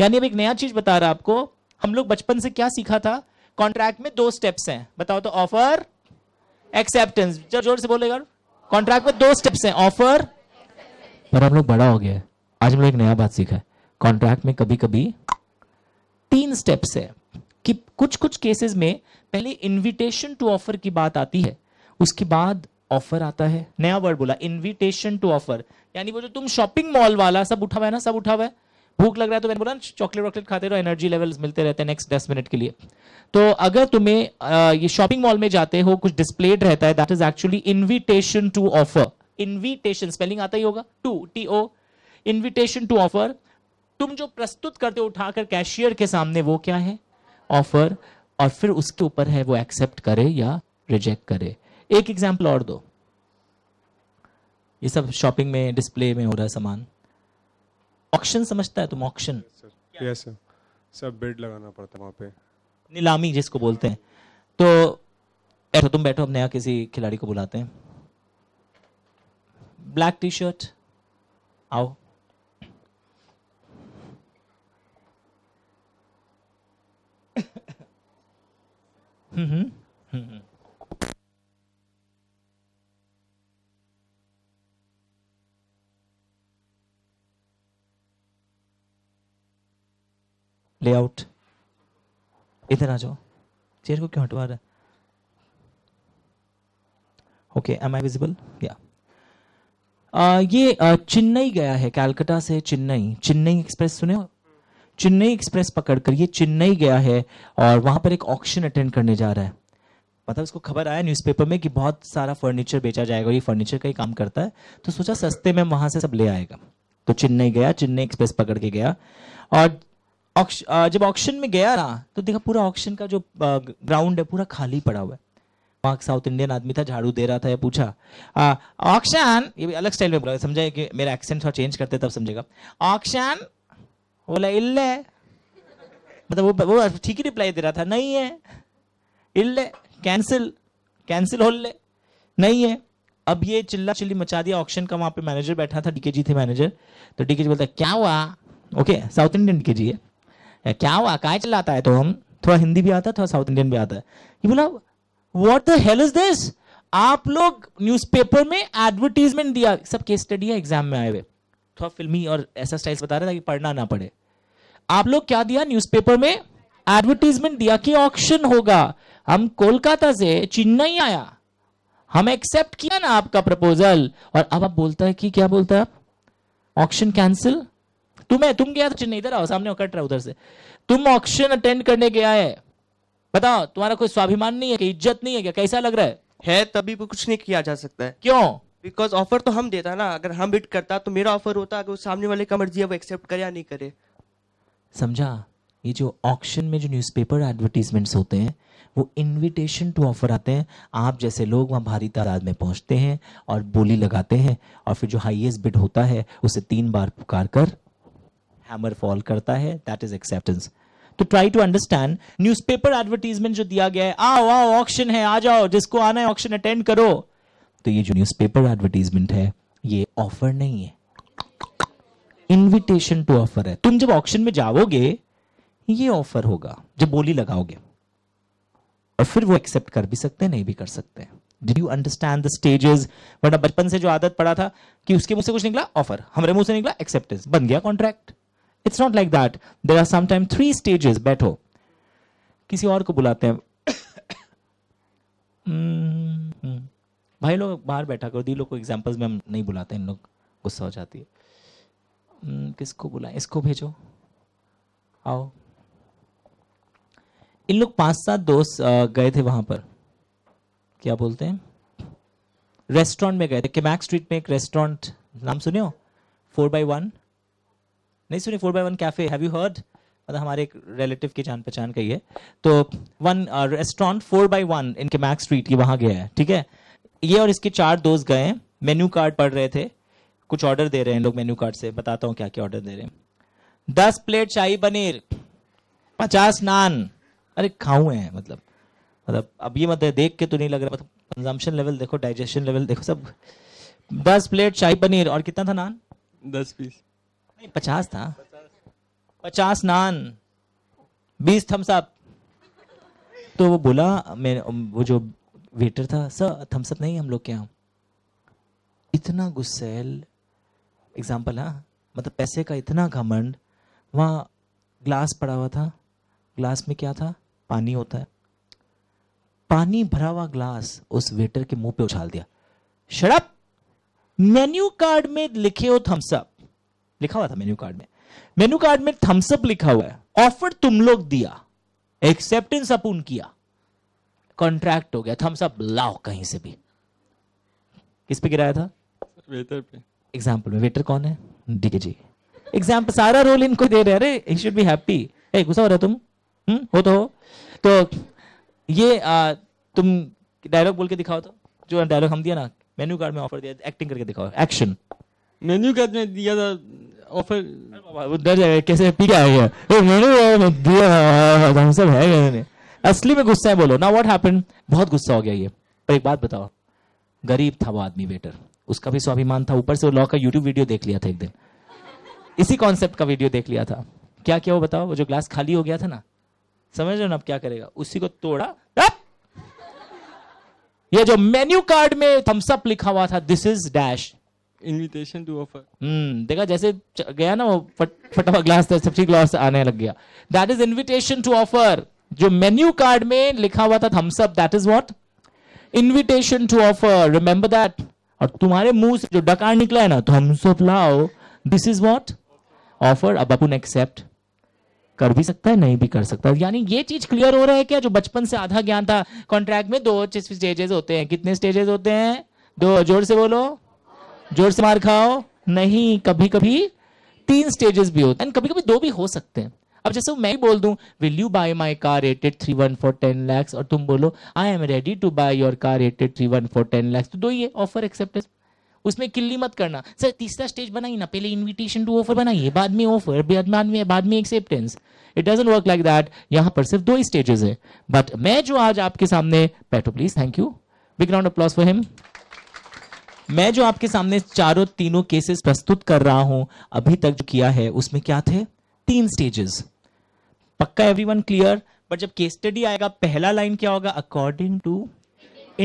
यानी अब एक नया चीज बता रहा आपको हम लोग बचपन से क्या सीखा था कॉन्ट्रैक्ट में दो स्टेप्स हैं बताओ तो ऑफर एक्सेप्टेंस जोर से बोलेगा कॉन्ट्रैक्ट में दो स्टेप्स हैं ऑफर पर हम लोग बड़ा हो गया आज हम लोग एक नया बात सीखा है कॉन्ट्रैक्ट में कभी कभी तीन स्टेप्स है कि कुछ कुछ केसेस में पहले इनविटेशन टू ऑफर की बात आती है उसके बाद ऑफर आता है नया वर्ड बोला इनविटेशन टू ऑफर यानी वो जो तुम शॉपिंग मॉल वाला सब उठा हुआ है ना सब उठा हुआ है भूख लग रहा है तो मैंने बोला चॉकलेट वॉकलेट खाते रहो एनर्जी लेवल्स मिलते रहते हैं नेक्स्ट दस मिनट के लिए तो अगर तुम्हें ये शॉपिंग मॉल में जाते हो कुछ डिस्प्लेड रहता है that is actually invitation to offer invitation spelling आता ही होगा to T O invitation to offer तुम जो प्रस्तुत करते हो उठाकर कैशियर के सामने वो क्या है ऑफर और फिर उसके ऊपर है वो एक्सेप्ट करे या रिजेक्ट करे एक एग्जाम्पल और दो ये सब शॉपिंग में डिस्प्ले में हो रहा है सामान ऑक्शन समझता है तुम ऑक्शन यस सर सब बिड लगाना पड़ता है वहाँ पे नीलामी जिसको बोलते हैं तो ऐसा तुम बैठो अब नया किसी खिलाड़ी को बुलाते हैं ब्लैक टी शर्ट आओ लेआउट mm-hmm. mm-hmm. इधर आ जाओ चेयर को क्यों हटवा रहा है ओके एम आई विजिबल या ये चेन्नई गया है कैलकाटा से चेन्नई चेन्नई एक्सप्रेस सुने हो चेन्नई एक्सप्रेस पकड़कर ये चेन्नई गया है और वहां पर एक ऑक्शन अटेंड करने जा रहा है मतलब उसको खबर आया न्यूज़पेपर में कि बहुत सारा फर्नीचर बेचा जाएगा ये फर्नीचर का ही काम करता है तो सोचा सस्ते में वहां से सब ले आएगा तो चेन्नई गया चेन्नई एक्सप्रेस पकड़ के गया और जब ऑक्शन में गया ना तो देखा पूरा ऑक्शन का जो ग्राउंड है पूरा खाली पड़ा हुआ है वहाँ साउथ इंडियन आदमी था झाड़ू दे रहा था या पूछा ऑक्शन ये भी अलग स्टाइल में बोला समझा कि मेरा एक्सेंट थोड़ा चेंज करते तब समझेगा ऑक्शन बोला इल्ले मतलब वो वो ठीक ही रिप्लाई दे रहा था नहीं है इल्ले कैंसिल कैंसिल हो ले नहीं है अब ये चिल्ला चिल्ली मचा दिया ऑप्शन का वहां पे मैनेजर बैठा था डीके जी थे मैनेजर तो डीके जी बोलता क्या हुआ okay South Indian DK ji है क्या हुआ काय चिल्लाता है तो हम थोड़ा हिंदी भी आता है थोड़ा साउथ इंडियन भी आता है ये बोला what the hell is this आप लोग न्यूज़पेपर में एडवर्टीजमेंट दिया सब केस स्टडी है एग्जाम में आए हुए थोड़ा फिल्मी और ऐसा स्टाइल्स बता रहे था कि पढ़ना ना पड़े आप लोग क्या दिया न्यूज़पेपर में एडवर्टीजमेंट दिया कि ऑक्शन होगा हम कोलकाता से चेन्नई आया हम एक्सेप्ट किया ना आपका प्रपोजल और अब आप बोलता है कि क्या बोलता है आप ऑक्शन कैंसिल तुम्हें तुम गया था तो चेन्नई इधर आओ सामने कट रहा उधर से तुम ऑक्शन अटेंड करने गया है बताओ तुम्हारा कोई स्वाभिमान नहीं है कि इज्जत नहीं है क्या कैसा लग रहा है है तभी भी कुछ नहीं किया जा सकता है क्यों बिकॉज ऑफर तो हम देता ना अगर हम बिट करता तो मेरा ऑफर होता अगर सामने वाले का मर्जी है वो एक्सेप्ट करे या नहीं करे समझा ये जो ऑक्शन में जो न्यूज़पेपर एडवर्टीजमेंट्स होते हैं वो इनविटेशन टू ऑफर आते हैं आप जैसे लोग वहाँ भारी तादाद में पहुँचते हैं और बोली लगाते हैं और फिर जो हाईएस्ट बिड होता है उसे तीन बार पुकार कर हैमर फॉल करता है दैट इज एक्सेप्टेंस तो try to understand newspaper advertisement जो दिया गया है आओ आओ ऑक्शन है आ जाओ जिसको आना है ऑक्शन अटेंड करो तो ये जो न्यूज़पेपर एडवर्टीजमेंट है ये ऑफर नहीं है इनविटेशन टू ऑफर है तुम जब ऑप्शन में जाओगे ये ऑफर होगा जब बोली लगाओगे और फिर वो एक्सेप्ट कर भी सकते हैं नहीं भी कर सकते हैं did you understand the stages वरना बचपन से जो आदत पड़ा था कि उसके मुंह से कुछ निकला ऑफर हमारे मुंह से निकला एक्सेप्टेंस बन गया contract it's not like that there are समाइम थ्री स्टेजेस बैठो किसी और को बुलाते हैं हम्म, हम्म। भाई लोग बाहर बैठा करो दी लोग को एग्जाम्पल्स में हम नहीं बुलाते हैं इन लोग गुस्सा हो जाती है हम्म, किसको बुलाएं इसको भेजो आओ इन लोग पांच सात दोस्त गए थे वहां पर क्या बोलते हैं रेस्टोरेंट में गए थे केमैक स्ट्रीट में एक रेस्टोरेंट नाम सुने हो फोर बाई वन नहीं सुने four by one cafe have you heard मतलब हमारे एक रिलेटिव की जान पहचान का ही है तो one restaurant four by one in Camac Street की वहां गया है ठीक है ये और इसके चार दोस्त गए मेन्यू कार्ड पढ़ रहे थे कुछ ऑर्डर दे रहे हैं लोग मेन्यू कार्ड से बताता हूँ क्या क्या ऑर्डर दे रहे हैं दस प्लेट शाही पनीर पचास नान अरे खाऊ है मतलब मतलब अब ये मतलब देख के तो नहीं लग रहा मतलब कंजम्पशन लेवल देखो डाइजेशन लेवल देखो सब दस प्लेट शाही पनीर और कितना था नान दस पीस नहीं पचास था पचास नान बीस थम्स अप तो वो बोला मैं वो जो वेटर था सर थम्सअप नहीं हम लोग के यहाँ इतना गुस्सेल एग्जाम्पल हाँ मतलब पैसे का इतना घमंड वहाँ ग्लास पड़ा हुआ था ग्लास में क्या था पानी होता है पानी भरा हुआ ग्लास उस वेटर के मुंह पे उछाल दिया शराब मेन्यू कार्ड में लिखे हो थम्सअप लिखा हुआ था मेन्यू कार्ड में मेन्यू कार्ड में थम्सअप लिखा हुआ है ऑफर तुम लोग दिया एक्सेप्टेंस अपून किया कॉन्ट्रैक्ट हो गया थम्सअप लाओ कहीं से भी किस पे गिराया था वेटर पे एग्जाम्पल में वेटर कौन है डीके जी एग्जाम्पल सारा रोल इनको दे रहे अरे ही शुड बी हैप्पी है गुस्सा हो रहा तुम हुँ? हम्म, हो तो हो तो ये आ, तुम डायलॉग बोल के दिखाओ तो जो डायलॉग हम दिया ना मेन्यू कार्ड में ऑफर दिया एक्टिंग करके दिखाओ एक्शन मेन्यू कार्ड में दिया था ऑफर उधर जाएगा कैसे पी क्या गया मेन्यू दिया हाँ, हाँ, हम सब है मैंने असली में गुस्सा है बोलो ना व्हाट हैपेंड बहुत गुस्सा हो गया ये पर एक बात बताओ गरीब था वो आदमी वेटर उसका भी स्वाभिमान था ऊपर से वो लॉ का यूट्यूब वीडियो देख लिया था एक दिन इसी कॉन्सेप्ट का वीडियो देख लिया था क्या क्या वो बताओ वो जो ग्लास खाली हो गया था ना समझ रहे हो ना अब क्या करेगा उसी को तोड़ा ये जो मेन्यू कार्ड में थम्सअप लिखा हुआ था this is dash invitation to offer हम्म देखा जैसे गया ना वो फट फटाफट ग्लास तो सब ठीक ग्लास आने लग गया that is invitation to offer जो मेन्यू कार्ड में लिखा हुआ था Thums Up that is what invitation to offer remember that और तुम्हारे मुंह से जो डकार निकला है ना थम्स तो अप लाओ दिस इज वॉट ऑफर अब अपन एक्सेप्ट कर भी सकता है नहीं भी कर सकता यानी ये चीज क्लियर हो रहा है क्या जो बचपन से आधा ज्ञान था कॉन्ट्रैक्ट में दो स्टेजेस होते हैं कितने स्टेजेस होते हैं दो जोर से बोलो जोर से मार खाओ नहीं कभी कभी तीन स्टेजेस भी होते हैं कभी कभी दो भी हो सकते हैं अब जैसे मैं बोल दूं will you buy my car rated three one for ten lakhs और तुम बोलो I am ready to buy your car rated three one for ten lakhs तो दो ही ऑफर एक्सेप्टेंस उसमें किल्ली मत करना सर तीसरा स्टेज बनाइए ना पहले इनविटेशन टू ऑफर बनाइए बाद में ऑफर बाद में बाद में acceptance it doesn't work like that यहाँ पर सिर्फ दो ही स्टेजेस है बट मैं जो आज आपके सामने बैठो please thank you big round applause for him मैं जो आपके सामने चारों तीनों केसेस प्रस्तुत कर रहा हूं अभी तक जो किया है उसमें क्या थे तीन स्टेजेस पक्का एवरीवन क्लियर बट जब केस स्टडी आएगा पहला लाइन क्या होगा according to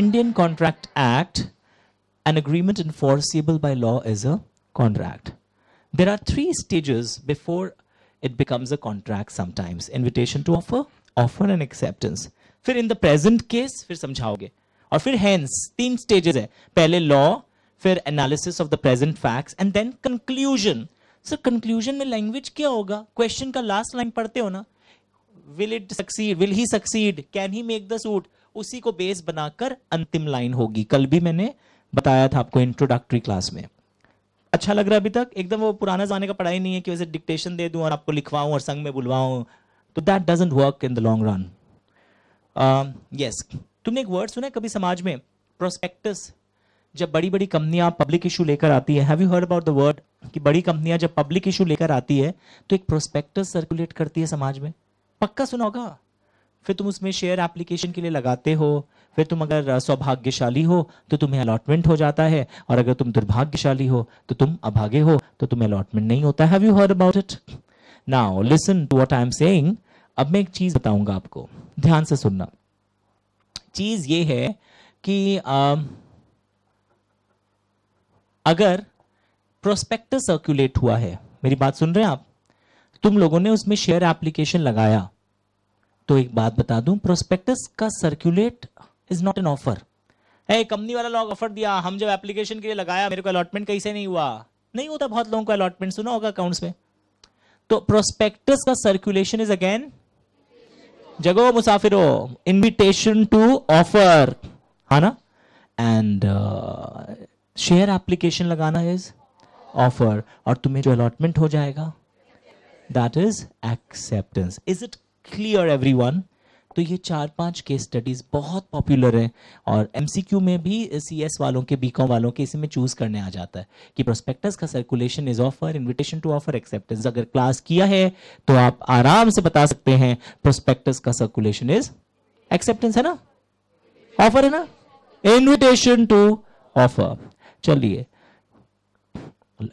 Indian contract act an agreement enforceable by law is a contract there are three stages before it becomes a contract sometimes invitation to offer offer and acceptance फिर in the present case फिर समझाओगे और फिर hence तीन stages है पहले law फिर analysis of the present facts and then conclusion sir conclusion में language क्या होगा क्वेश्चन का लास्ट लाइन पढ़ते हो ना will it succeed will he succeed can he make the suit उसी को बेस बनाकर अंतिम लाइन होगी कल भी मैंने बताया था आपको इंट्रोडक्टरी क्लास में अच्छा लग रहा है अभी तक एकदम वो पुराना जाने का पढ़ाई नहीं है कि वैसे डिक्टेशन दे दूं और आपको लिखवाऊं और संग में बुलवाऊं तो that doesn't work in the long run yes तुमने एक वर्ड सुना है कभी समाज में प्रोस्पेक्टस जब बड़ी बड़ी कंपनियां पब्लिक इशू लेकर आती है have you heard about the word कि बड़ी कंपनियां जब पब्लिक इशू लेकर आती है तो एक प्रोस्पेक्टस सर्कुलेट करती है समाज में पक्का सुना होगा फिर तुम उसमें शेयर एप्लीकेशन के लिए लगाते हो फिर तुम अगर सौभाग्यशाली हो तो तुम्हें अलॉटमेंट हो जाता है और अगर तुम दुर्भाग्यशाली हो तो तुम अभागे हो तो तुम्हें अलॉटमेंट नहीं होता have you heard about it now listen to I am saying अब मैं एक चीज बताऊंगा आपको ध्यान से सुनना चीज ये है कि आ, अगर प्रोस्पेक्टस सर्कुलेट हुआ है मेरी बात सुन रहे हैं आप तुम लोगों ने उसमें शेयर एप्लीकेशन लगाया तो एक बात बता दूं प्रोस्पेक्टस का circulate is not an offer a company वाला लॉग ऑफर दिया हम जब एप्लीकेशन के लिए लगाया मेरे को अलॉटमेंट कैसे नहीं हुआ नहीं होता बहुत लोगों को अलॉटमेंट सुना होगा अकाउंट्स में तो प्रोस्पेक्टस का सर्कुलेशन इज अगेन जगो मुसाफिरो इनविटेशन टू ऑफर है ना एंड शेयर एप्लीकेशन लगाना इज ऑफर और तुम्हें जो अलॉटमेंट हो जाएगा that is acceptance is it clear every one तो ये चार पांच केस स्टडीज बहुत पॉपुलर हैं और एमसीक्यू में भी सीएस वालों के बीकॉम वालों के इसी में चूज करने आ जाता है कि प्रोस्पेक्टस का circulation is offer invitation to offer acceptance अगर क्लास किया है तो आप आराम से बता सकते हैं प्रोस्पेक्टस का सर्कुलेशन इज एक्सेप्टेंस है ना ऑफर है ना इनविटेशन टू ऑफर चलिए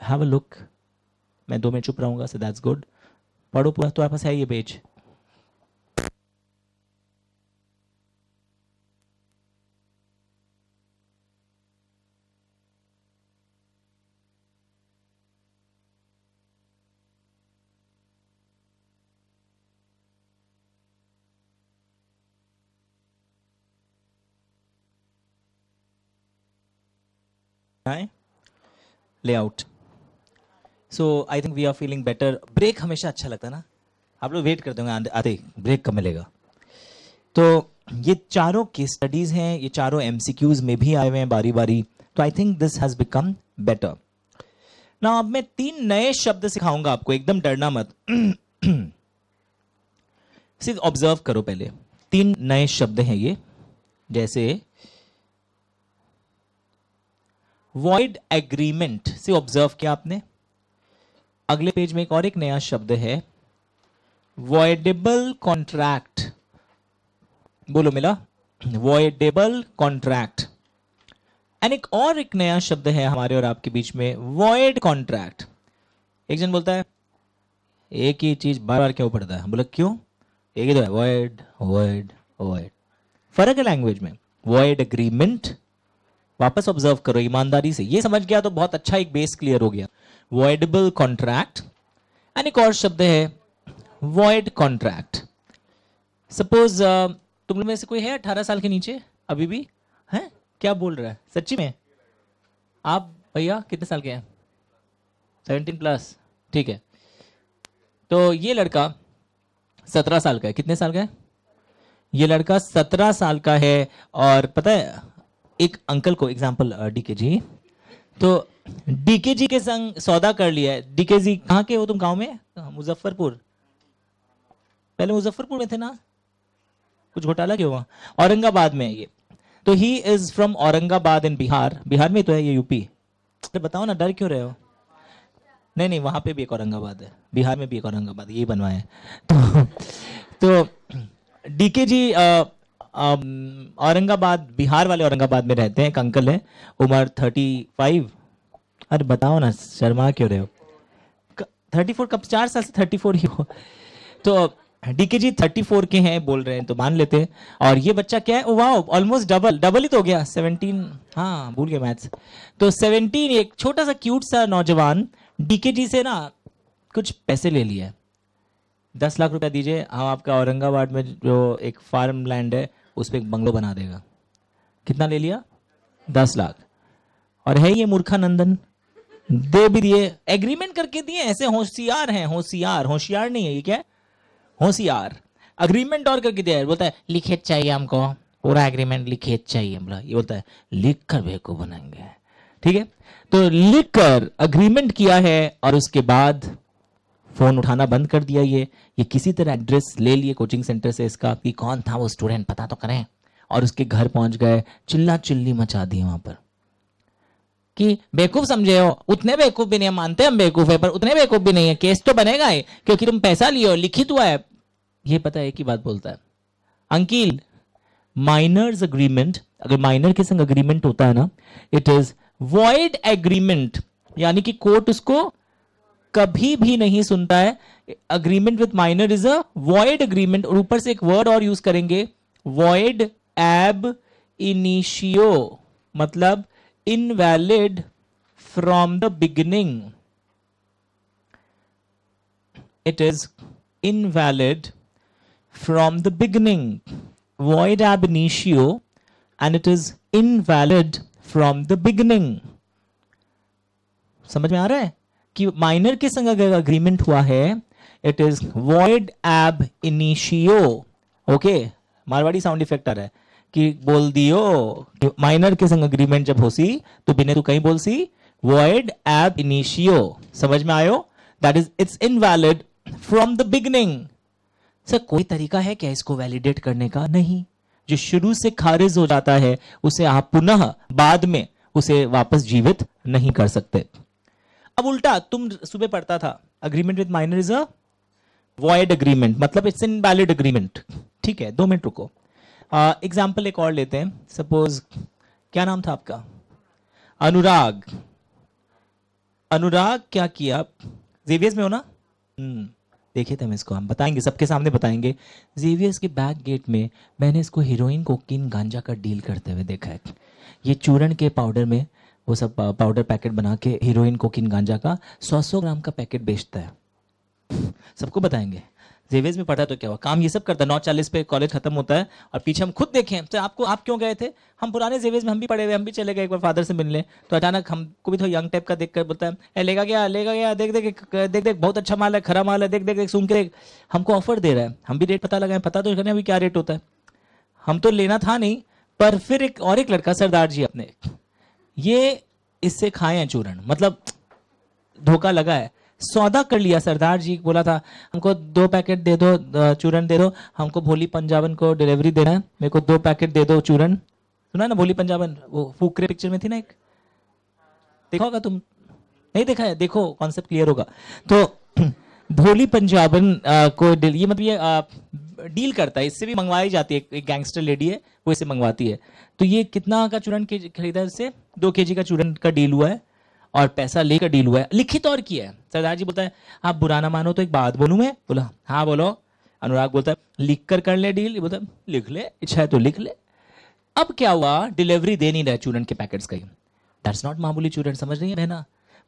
हैव अ लुक मैं दो में चुप रहूंगा सो दैट्स गुड पढ़ो पूरा तो आपके पास है ये page layout so I think we are feeling better break हमेशा अच्छा लगता है ना आप लोग वेट करते होंगे आते ब्रेक कब मिलेगा तो ये चारों केस स्टडीज हैं ये चारों एम में भी आए हुए हैं बारी बारी तो I think this has become better ना अब मैं तीन नए शब्द सिखाऊंगा आपको एकदम डरना मत सिर्फ ऑब्जर्व करो पहले तीन नए शब्द हैं ये जैसे वॉइड एग्रीमेंट से ऑब्जर्व किया आपने अगले पेज में एक और एक नया शब्द है वॉयडेबल कॉन्ट्रैक्ट बोलो मिला वॉयडेबल कॉन्ट्रैक्ट एंड एक और एक नया शब्द है हमारे और आपके बीच में वॉयड कॉन्ट्रैक्ट एक जन बोलता है एक ही चीज बार बार क्यों पड़ता है बोला क्यों एक ही तो है वॉयड वॉयड वॉयड फर्क है लैंग्वेज में वॉयड एग्रीमेंट वापस ऑब्जर्व करो ईमानदारी से ये समझ गया तो बहुत अच्छा एक बेस क्लियर हो गया voidable कॉन्ट्रैक्ट and एक और शब्द है void कॉन्ट्रैक्ट सपोज uh, तुम लोग में से कोई है 18 साल के नीचे अभी भी है क्या बोल रहा है सच्ची में आप भैया कितने साल के हैं 17 प्लस ठीक है तो ये लड़का 17 साल का है कितने साल का है ये लड़का 17 साल का है और पता है एक अंकल को एग्जाम्पल डी के जी तो डीके जी के संग सौदा कर लिया है डीके जी कहाँ के हो तुम गांव में हाँ, मुजफ्फरपुर पहले मुजफ्फरपुर में थे ना कुछ घोटाला क्यों हुआ औरंगाबाद में है ये तो he is from Aurangabad in Bihar Bihar में तो है ये यूपी तो बताओ ना डर क्यों रहे हो नहीं नहीं वहां पे भी एक औरंगाबाद है बिहार में भी एक औरंगाबाद यही बनवाए है तो तो डीके जी औरंगाबाद बिहार वाले औरंगाबाद में रहते हैं एक अंकल है उम्र थर्टी फाइव अरे बताओ ना शर्मा क्यों रहे हो थर्टी फोर कब चार साल से थर्टी फोर ही हो तो डीके जी थर्टी फोर के हैं बोल रहे हैं तो मान लेते हैं और ये बच्चा क्या है वाह ऑलमोस्ट डबल डबल ही तो हो गया सेवनटीन हाँ भूल गया मैथ्स तो सेवनटीन एक छोटा सा क्यूट सा नौजवान डीके जी से ना कुछ पैसे ले लिया दस लाख रुपया दीजिए हम हाँ, आपका औरंगाबाद में जो एक फार्म लैंड है उस पर एक बंगलो बना देगा कितना ले लिया दस लाख और है ये मूर्खानंदन दे भी दिए एग्रीमेंट करके दिए ऐसे होशियार हैं होशियार होशियार नहीं है ये क्या होशियार अग्रीमेंट और करके दिया बोलता है लिखे चाहिए हमको पूरा एग्रीमेंट लिखे चाहिए बोला ये बोलता है लिख कर बेवकूफ बनाएंगे ठीक है तो लिख कर अग्रीमेंट किया है और उसके बाद फोन उठाना बंद कर दिया ये ये किसी तरह एड्रेस ले लिए कोचिंग सेंटर से इसका कि कौन था वो स्टूडेंट पता तो करें और उसके घर पहुंच गए चिल्ला चिल्ली मचा दी वहां पर कि बेवकूफ समझे हो उतने बेवकूफ भी नहीं हम मानते हम बेवकूफ है पर उतने बेवकूफ भी नहीं है केस तो बनेगा ही क्योंकि तुम पैसा लिए हो लिखित हुआ है ये पता है की बात बोलता है अंकिल माइनर्स अग्रीमेंट अगर माइनर के संग अग्रीमेंट होता है ना इट इज वॉइड एग्रीमेंट यानी कि कोर्ट उसको कभी भी नहीं सुनता है agreement with minor is a void agreement और ऊपर से एक वर्ड और यूज करेंगे वॉइड एब इनिशियो मतलब invalid from the beginning. It is invalid from the beginning, void ab initio, and it is invalid from the beginning. समझ में आ रहा है कि माइनर के संग अगर अग्रीमेंट हुआ है it is void ab initio okay Marwari sound effect आ रहा है कि बोल दियो माइनर के संग अग्रीमेंट जब हो सी तो बिने तू कहीं बोल सी वॉइड एब इनिशियो समझ में आयो that is it's invalid from the beginning sir कोई तरीका है क्या इसको वैलिडेट करने का नहीं जो शुरू से खारिज हो जाता है उसे आप पुनः बाद में उसे वापस जीवित नहीं कर सकते अब उल्टा तुम सुबह पढ़ता था agreement with minor is a void agreement मतलब इट्स इन वैलिड अग्रीमेंट ठीक है दो मिनट रुको एग्जाम्पल uh, एक और लेते हैं सपोज क्या नाम था आपका अनुराग अनुराग क्या किया जेवियस में हो ना देखे थे हम इसको हम बताएंगे सबके सामने बताएंगे जेवियस के बैक गेट में मैंने इसको हीरोइन को किन गांजा का डील करते हुए देखा है ये चूरण के पाउडर में वो सब पाउडर पैकेट बना के हीरोइन को किन गांजा का सौ सौ ग्राम का पैकेट बेचता है सबको बताएंगे जेवेज में पढ़ा तो क्या हुआ काम ये सब करता है नौ चालीस पे कॉलेज खत्म होता है और पीछे हम खुद देखे तो आपको आप क्यों गए थे हम पुराने जेवेज में हम भी पढ़े हुए हम भी चले गए एक बार फादर से मिलने तो अचानक हमको भी थोड़ा यंग टाइप का देख कर बोलता है ए, लेगा गया लेगा गया देख देख देख देख बहुत अच्छा माल है खरा माल है देख देख देख सुन के हमको ऑफर दे रहा है हम भी रेट पता लगाए पता तो करें अभी क्या रेट होता है हम तो लेना था नहीं पर फिर एक और एक लड़का सरदार जी अपने ये इससे खाए हैं चूरण मतलब धोखा लगा है सौदा कर लिया सरदार जी बोला था हमको दो पैकेट दे दो चूरन दे दो हमको भोली पंजाबन को डिलीवरी देना है मेरे को दो पैकेट दे दो चूरन सुना ना भोली पंजाबन वो फूकरे पिक्चर में थी ना एक देखा होगा तुम नहीं देखा है देखो कॉन्सेप्ट क्लियर होगा तो भोली पंजाबन को ये मतलब ये आ, डील करता है इससे भी मंगवाई जाती है एक गैंगस्टर लेडी है वो इसे मंगवाती है तो ये कितना का चूरन खरीदा इससे दो के का चूरन का डील हुआ है और पैसा लेकर डील हुआ है लिखित और किया है सरदार जी बोलता है आप बुरा ना मानो तो एक बात बोलू मैं बोला हाँ बोलो अनुराग बोलता है लिख कर कर ले डील बोलता है लिख ले इच्छा है तो लिख ले अब क्या हुआ डिलीवरी दे नहीं रहा चूरन के पैकेट्स का दैट्स नॉट मामूली चूरन समझ रही है बहना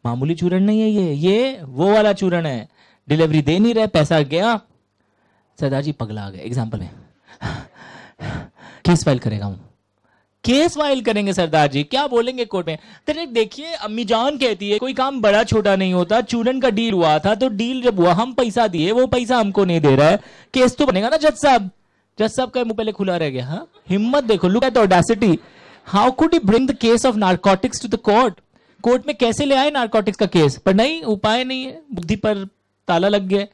मामूली चूरन नहीं है ये ये वो वाला चूरन है डिलीवरी दे नहीं रहे पैसा गया सरदार जी पगला आ गए एग्जाम्पल में किस फाइल करेगा हूँ केस फाइल करेंगे सरदार जी क्या बोलेंगे कोर्ट में तेरे देखिए अम्मी जान कहती है कोई काम बड़ा छोटा नहीं होता चूरन का डील हुआ था तो डील जब हुआ हम पैसा दिए वो पैसा हमको नहीं दे रहा है केस तो बनेगा ना जज साहब जज साहब का मुंह पहले खुला रह गया हाँ हिम्मत देखो look at audacity how could you bring the case of narcotics to the court court में कैसे ले आए नार्कोटिक्स का केस पर नहीं उपाय नहीं है बुद्धि पर ताला लग गया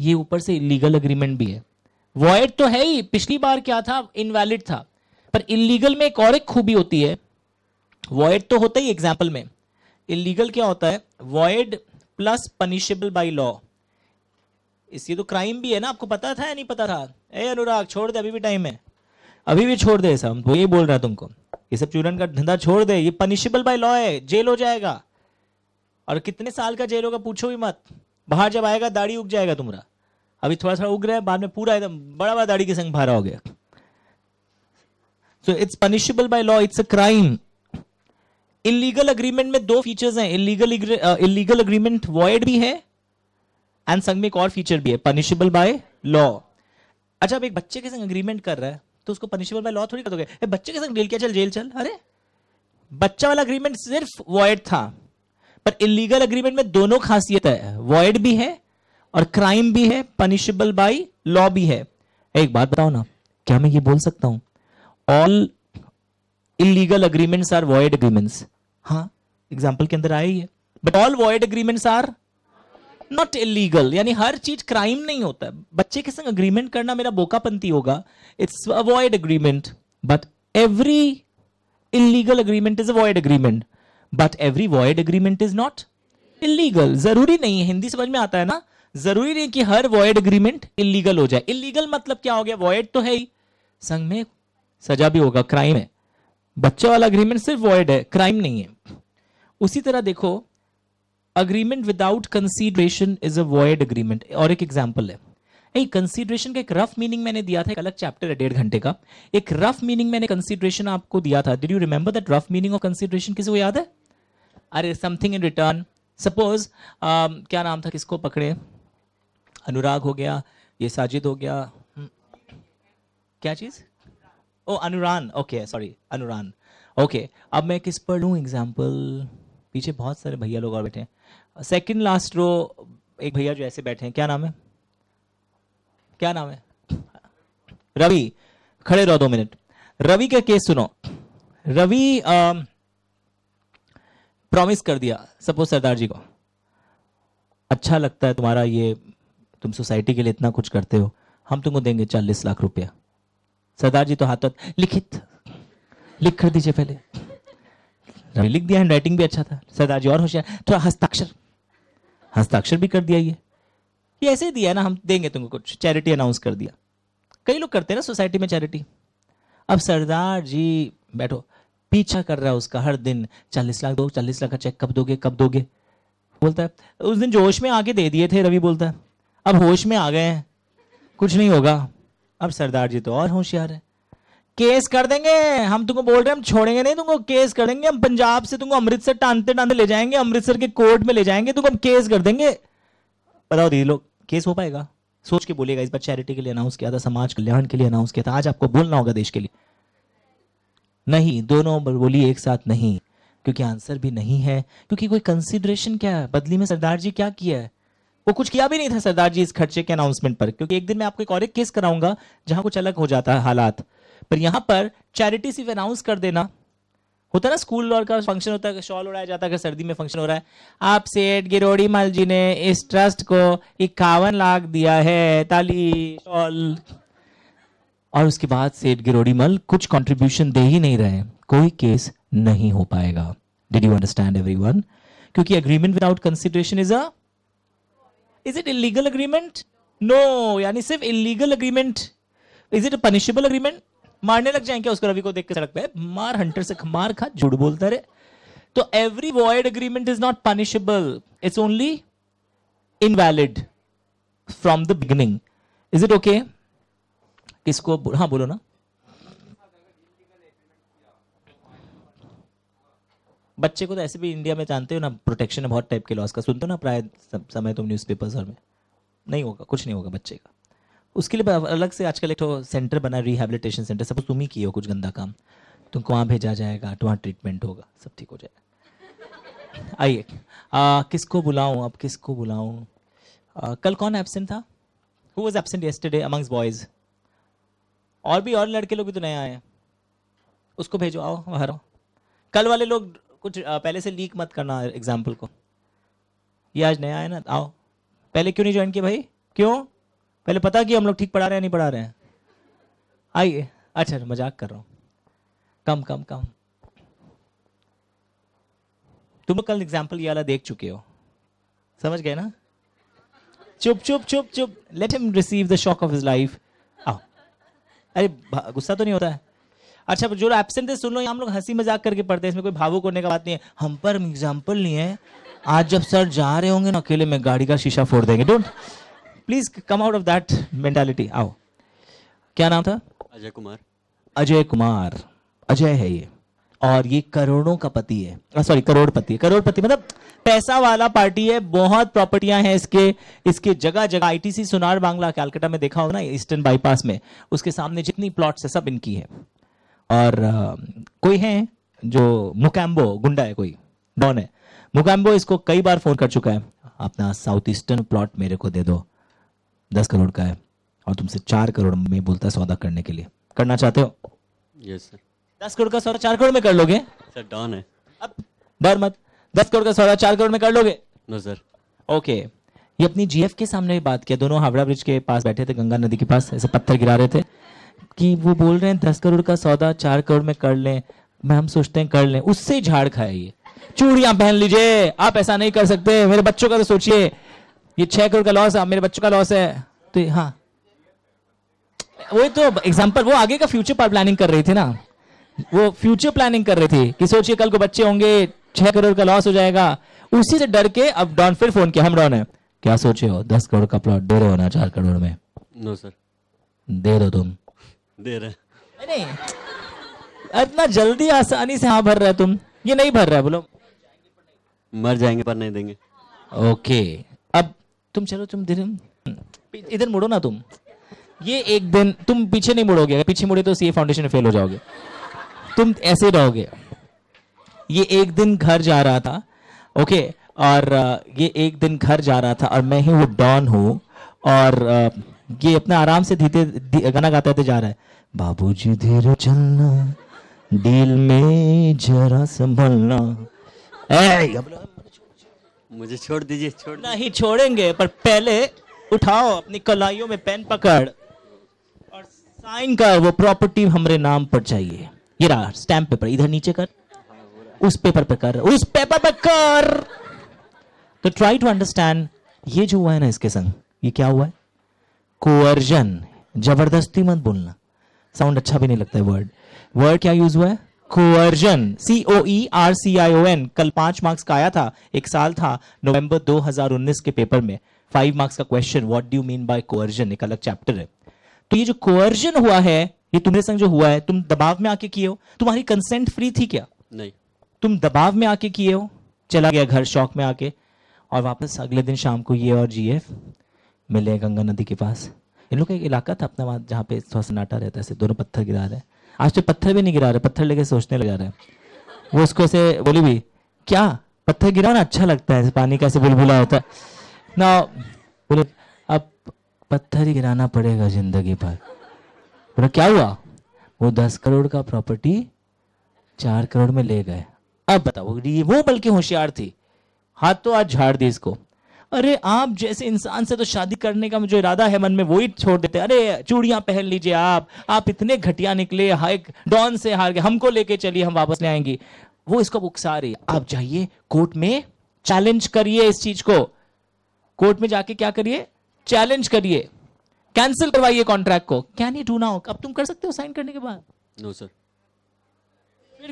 ये ऊपर से लीगल अग्रीमेंट भी है वॉयड तो है ही पिछली बार क्या था इनवैलिड था पर इलीगल में एक और एक खूबी होती है वॉयड तो होता ही एग्जाम्पल में इलीगल क्या होता है void plus punishable by law इसकी तो क्राइम भी है ना आपको पता था या नहीं पता था ए अनुराग छोड़ दे अभी भी टाइम है अभी भी छोड़ दे सब तो यही बोल रहा है तुमको ये सब चूरन का धंधा छोड़ दे ये पनिशेबल बाय लॉ है जेल हो जाएगा और कितने साल का जेल होगा पूछो भी मत बाहर जब आएगा दाढ़ी उग जाएगा तुम्हारा अभी थोड़ा थोड़ा उग रहा है बाद में पूरा एकदम बड़ा बड़ा दाढ़ी के संग भारा हो गया so it's punishable by law it's a crime illegal agreement में दो फीचर्स हैं इलीगल इलीगल अग्रीमेंट वॉइड भी है एंड संग में एक और फीचर भी है पनिशेबल बाय लॉ अच्छा अब एक बच्चे के संग अग्रीमेंट कर रहा है तो उसको पनिशेबल बाय लॉ थोड़ी कर दोगे ए, बच्चे के संग डील किया चल जेल चल अरे बच्चा वाला अग्रीमेंट सिर्फ वॉइड था पर इलीगल अग्रीमेंट में दोनों खासियत है वॉइड भी है और क्राइम भी है पनिशेबल बाय लॉ भी है एक बात बताओ ना क्या मैं ये बोल सकता हूं all illegal agreements are void agreements हाँ एग्जाम्पल के अंदर आया ही है but all void agreements are not illegal यानी हर चीज क्राइम नहीं होता है बच्चे के संग अग्रीमेंट करना मेरा बोकापंथी होगा it's a void agreement but every illegal agreement is avoid agreement but every void agreement is not illegal जरूरी नहीं है हिंदी समझ में आता है ना जरूरी नहीं कि हर वॉइड अग्रीमेंट इलीगल हो जाए इलीगल मतलब क्या हो गया वॉइड तो है ही संघ में सजा भी होगा क्राइम है बच्चे वाला अग्रीमेंट सिर्फ वॉइड है क्राइम नहीं है उसी तरह देखो agreement without consideration is a void agreement और एक एग्जाम्पल है कंसीडरेशन का एक रफ मीनिंग मैंने दिया था एक अलग चैप्टर है डेढ़ घंटे का एक रफ मीनिंग मैंने कंसीडरेशन आपको दिया था did you remember that rough meaning of consideration किसी को याद है अरे समथिंग इन रिटर्न सपोज क्या नाम था किसको पकड़े अनुराग हो गया ये साजिद हो गया हम्म। क्या चीज़ ओ Anuran okay sorry Anuran okay अब मैं किस पर लूँ एग्जाम्पल पीछे बहुत सारे भैया लोग और बैठे हैं सेकेंड लास्ट रो एक भैया जो ऐसे बैठे हैं क्या नाम है क्या नाम है रवि खड़े रहो दो मिनट रवि का केस सुनो रवि प्रॉमिस um, कर दिया सपोज सरदार जी को अच्छा लगता है तुम्हारा ये तुम सोसाइटी के लिए इतना कुछ करते हो हम तुमको देंगे चालीस लाख रुपया सरदार जी तो हाथ लिखित लिख कर दीजिए पहले रवि लिख दिया हैंड राइटिंग भी अच्छा था सरदार जी और होशियार थोड़ा हस्ताक्षर हस्ताक्षर भी कर दिया ये ये ऐसे ही दिया ना हम देंगे तुमको कुछ चैरिटी अनाउंस कर दिया कई लोग करते हैं ना सोसाइटी में चैरिटी अब सरदार जी बैठो पीछा कर रहा है उसका हर दिन चालीस लाख दो चालीस लाख का चेक कब दोगे कब दोगे बोलता है उस दिन जोश में आके दे दिए थे रवि बोलता है अब होश में आ गए हैं कुछ नहीं होगा अब सरदार जी तो और होशियार है केस कर देंगे हम तुमको बोल रहे हैं हम छोड़ेंगे नहीं तुमको केस कर देंगे हम पंजाब से तुमको अमृतसर टांते टांते ले जाएंगे अमृतसर के कोर्ट में ले जाएंगे तुमको हम केस कर देंगे बताओ दीदी लोग केस हो पाएगा सोच के बोलेगा इस बार चैरिटी के लिए अनाउंस किया था समाज कल्याण के लिए अनाउंस किया था आज आपको बोलना होगा देश के लिए नहीं दोनों बोली एक साथ नहीं क्योंकि आंसर भी नहीं है क्योंकि कोई कंसिडरेशन क्या है बदली में सरदार जी क्या किया है वो कुछ किया भी नहीं था सरदार जी इस खर्चे के अनाउंसमेंट पर क्योंकि एक दिन मैं आपको एक और एक केस कराऊंगा जहां कुछ अलग हो जाता है हालात पर यहां पर चैरिटी सिर्फ अनाउंस कर देना होता ना स्कूल और का फंक्शन होता है शॉल उड़ाया जाता है सर्दी में फंक्शन हो रहा है आप सेठ गिरोड़ी माल जी ने इस ट्रस्ट को इक्यावन लाख दिया है ताली शॉल और उसके बाद सेठ गिरोड़ी माल कुछ कंट्रीब्यूशन दे ही नहीं रहे कोई केस नहीं हो पाएगा डिड यू अंडरस्टैंड एवरी क्योंकि agreement without consideration is a is it illegal agreement no यानी सिर्फ illegal agreement is it punishable agreement मारने लग जाएंगे उसको रवि को देख के सड़क पे मार हंटर से मार खा झूठ बोलता रहे तो every void agreement is not punishable it's only invalid from the beginning is it okay किसको हाँ बोलो ना बच्चे को तो ऐसे भी इंडिया में जानते हो ना प्रोटेक्शन है बहुत टाइप के लॉस का सुनते हो ना प्राय समय तुम न्यूज़ पेपर्स में नहीं होगा कुछ नहीं होगा बच्चे का उसके लिए अलग से आजकल एक तो सेंटर बना रिहेबिलिटेशन सेंटर सपोज तुम ही किए हो कुछ गंदा काम तुमको वहाँ भेजा जाएगा तो वहाँ ट्रीटमेंट होगा सब ठीक हो जाएगा आइए किसको बुलाऊँ अब किसको बुलाऊँ कल कौन एबसेंट था who was absent yesterday amongst boys और भी और लड़के लोग भी तो नए आए हैं उसको भेजो आओ बाहर आओ कल वाले लोग कुछ पहले से लीक मत करना एग्जाम्पल को ये आज नया है ना आओ पहले क्यों नहीं ज्वाइन किया भाई क्यों पहले पता कि हम लोग ठीक पढ़ा रहे हैं नहीं पढ़ा रहे हैं आइए अच्छा मजाक कर रहा हूँ कम कम कम तुम कल एग्जाम्पल ये वाला देख चुके हो समझ गए ना चुप चुप चुप चुप let him receive the shock of his life आओ अरे गुस्सा तो नहीं होता है अच्छा जो एबसेंट है सुन लो हम लोग हंसी मजाक करके पढ़ते हैं इसमें कोई भावुक होने का बात नहीं है हम पर एग्जाम्पल नहीं है आज जब सर जा रहे होंगे ना अकेले में गाड़ी का शीशा फोड़ देंगे don't please come out of that mentality आओ क्या नाम था अजय कुमार अजय कुमार अजय है ये और ये करोड़ों का पति है सॉरी करोड़पति करोड़पति मतलब पैसा वाला पार्टी है बहुत प्रॉपर्टियां हैं इसके इसके जगह जगह आईटीसी सुनार बांग्ला कैलकाटा में देखा होगा ना ईस्टर्न बाईपास में उसके सामने जितनी प्लॉट्स है सब इनकी है और कोई है जो मुकैम्बो गुंडा है कोई डॉन है मुकैम्बो इसको कई बार फोन कर चुका है अपना साउथ ईस्टर्न प्लॉट मेरे को दे दो दस करोड़ का है और तुमसे चार करोड़ में बोलता है सौदा करने के लिए करना चाहते हो यस सर दस करोड़ का सौदा चार करोड़ में कर लोगे सर डॉन है अब डर मत दस करोड़ का सौदा चार करोड़ में कर लोगे नो सर ओके ये अपनी जीएफ के सामने बात किया दोनों हावड़ा ब्रिज के पास बैठे थे गंगा नदी के पास ऐसे पत्थर गिरा रहे थे कि वो बोल रहे हैं दस करोड़ का सौदा चार करोड़ में कर लें मैं हम सोचते हैं कर लें उससे झाड़ खाए चूड़ियां पहन लीजिए आप ऐसा नहीं कर सकते मेरे बच्चों का तो सोचिए ये छह करोड़ का लॉस है मेरे बच्चों का लॉस है तो हाँ वही तो एग्जाम्पल वो आगे का फ्यूचर पर प्लानिंग कर रही थी ना वो फ्यूचर प्लानिंग कर रही थी कि सोचिए कल को बच्चे होंगे छह करोड़ का लॉस हो जाएगा उसी से डर के अब डॉन फिर फोन किया हम डॉन है क्या सोचे हो दस करोड़ का प्लॉट दे रहे हो ना चार करोड़ में नो सर दे दो तुम दे रहे नहीं इतना जल्दी आसानी से हाँ भर रहे तुम ये नहीं भर रहे बोलो मर जाएंगे पर नहीं देंगे ओके अब तुम चलो तुम धीरे इधर मुड़ो ना तुम ये एक दिन तुम पीछे नहीं मुड़ोगे अगर पीछे मुड़े तो सी फाउंडेशन में फेल हो जाओगे तुम ऐसे रहोगे ये एक दिन घर जा रहा था ओके और ये एक दिन घर जा रहा था और मैं ही वो डॉन हूँ और ये अपना आराम से धीते गाना गाते थे जा रहा है बाबूजी धीरे चलना दिल में जरा संभलना मुझे छोड़ दीजिए छोड़ नहीं छोड़ेंगे पर पहले उठाओ अपनी कलाइयों में पेन पकड़ और साइन कर वो प्रॉपर्टी हमारे नाम पर चाहिए ये रहा स्टैम्प पेपर इधर नीचे कर उस पेपर पे कर उस पेपर पे कर तो ट्राई टू अंडरस्टैंड ये जो हुआ है ना इसके संग ये क्या हुआ है कोअर्जन जबरदस्ती मत बोलना साउंड अच्छा भी नहीं लगता है वर्ड वर्ड क्या यूज हुआ है coercion C O E e R C I O N कल पांच मार्क्स का आया था एक साल था नवंबर 2019 के पेपर में फाइव मार्क्स का question what do you mean by coercion एक अलग चैप्टर है तो ये जो कोअर्जन हुआ है ये तुम्हारे संग जो हुआ है तुम दबाव में आके किए हो तुम्हारी कंसेंट फ्री थी क्या नहीं तुम दबाव में आके किए हो चला गया घर शौक में आके और वापस अगले दिन शाम को ये और जीएफ मिले गंगा नदी के पास इन लोग का एक इलाका था अपना वहाँ जहाँ पे थोड़ा सन्नाटा रहता है ऐसे दोनों पत्थर गिरा रहे हैं आज तो पत्थर भी नहीं गिरा रहे पत्थर लेके सोचने लगा रहे वो उसको ऐसे बोली भी क्या पत्थर गिराना अच्छा लगता है पानी का ऐसे बुलबुला होता है ना बोले अब पत्थर ही गिराना पड़ेगा जिंदगी भर बोला क्या हुआ वो दस करोड़ का प्रॉपर्टी चार करोड़ में ले गए अब बताओ वो बल्कि होशियार थी हाथ तो आज झाड़ दी इसको अरे आप जैसे इंसान से तो शादी करने का जो इरादा है मन में वो ही छोड़ देते अरे चूड़ियां पहन लीजिए आप आप इतने घटिया निकले हाइक डॉन से हार गए हमको लेके चलिए हम वापस ले आएंगी वो इसको उकसा रही आप जाइए कोर्ट में चैलेंज करिए इस चीज को कोर्ट में जाके क्या करिए चैलेंज करिए कैंसिल करवाइए कॉन्ट्रैक्ट को कैन यू डू नाउ अब तुम कर सकते हो साइन करने के बाद नो सर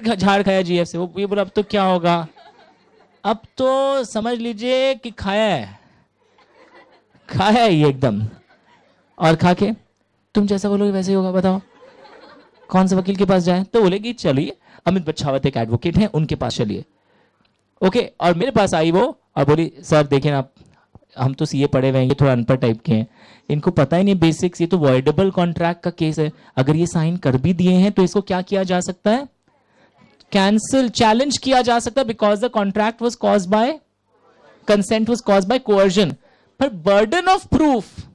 फिर झाड़ खाया जीएफ से वो ये बोला अब तो क्या होगा अब तो समझ लीजिए कि खाया है खाया है ये एकदम और खा के तुम जैसा बोलोगे वैसे ही होगा बताओ कौन से वकील के पास जाए तो बोलेगी चलिए अमित बच्छावत एक एडवोकेट है उनके पास चलिए ओके और मेरे पास आई वो और बोली सर देखें आप हम तो सीए पढ़े हुए हैं ये थोड़ा अनपढ़ टाइप के हैं इनको पता ही नहीं बेसिक्स ये तो वॉइडेबल कॉन्ट्रैक्ट का केस है अगर ये साइन कर भी दिए हैं तो इसको क्या किया जा सकता है कैंसिल चैलेंज किया जा सकता because the contract was cause by consent was cause by coercion पर बर्डन ऑफ प्रूफ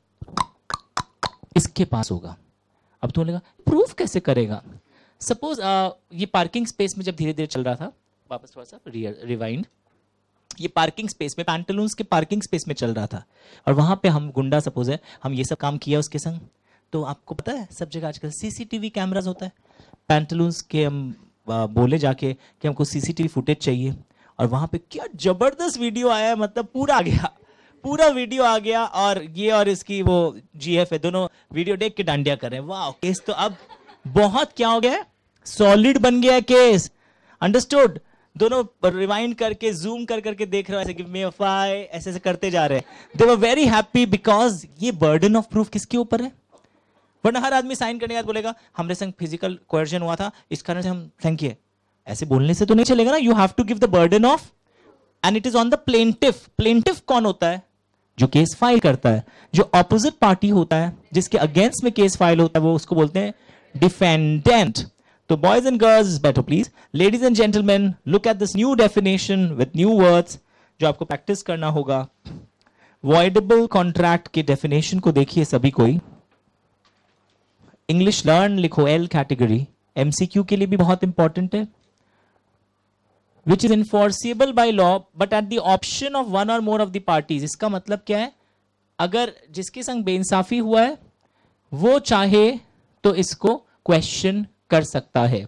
इसके पास होगा अब तो लगा प्रूफ कैसे करेगा सपोज uh, ये पार्किंग स्पेस में जब धीरे धीरे चल रहा था वापस थोड़ा सा रिवाइंड ये पार्किंग स्पेस में पैंटलून के पार्किंग स्पेस में चल रहा था और वहां पे हम गुंडा सपोज है हम ये सब काम किया उसके संग तो आपको पता है सब जगह आजकल सीसीटीवी कैमरास होता है पैंटलून के हम बोले जाके कि हमको सीसीटीवी फुटेज चाहिए और वहाँ पे क्या ज़बरदस्त वीडियो आया है मतलब पूरा आ गया पूरा वीडियो आ गया और ये और इसकी वो जी है दोनों वीडियो देख के डांडिया कर रहे हैं वाह केस तो अब बहुत क्या हो गया सॉलिड बन गया केस अंडरस्टूड दोनों रिवाइंड करके जूम कर करके देख रहे हो ऐसे ऐसे ऐसे करते जा रहे हैं they were very happy because ये बर्डन ऑफ प्रूफ किसके ऊपर है वरना हर आदमी साइन करने के बाद बोलेगा हमारे संग फिजिकल क्वेश्चन हुआ था इस कारण से हम थैंक यू ऐसे बोलने से तो नहीं चलेगा ना you have to give the burden of and it is on the plaintiff plaintiff कौन होता है जो केस फाइल करता है जो ऑपोजिट पार्टी होता है जिसके अगेंस्ट में केस फाइल होता है वो उसको बोलते हैं डिफेंडेंट तो बॉयज एंड गर्ल्स बैठो please ladies and gentleman look at this new definition with new words जो आपको प्रैक्टिस करना होगा वॉइडेबल कॉन्ट्रैक्ट के डेफिनेशन को देखिए सभी कोई इंग्लिश लर्न लिखो एल कैटेगरी एमसीक्यू के लिए भी बहुत इंपॉर्टेंट है which is enforceable by law but at the option of one or more of the parties इसका मतलब क्या है अगर जिसके संग बेइंसाफी हुआ है वो चाहे तो इसको क्वेश्चन कर सकता है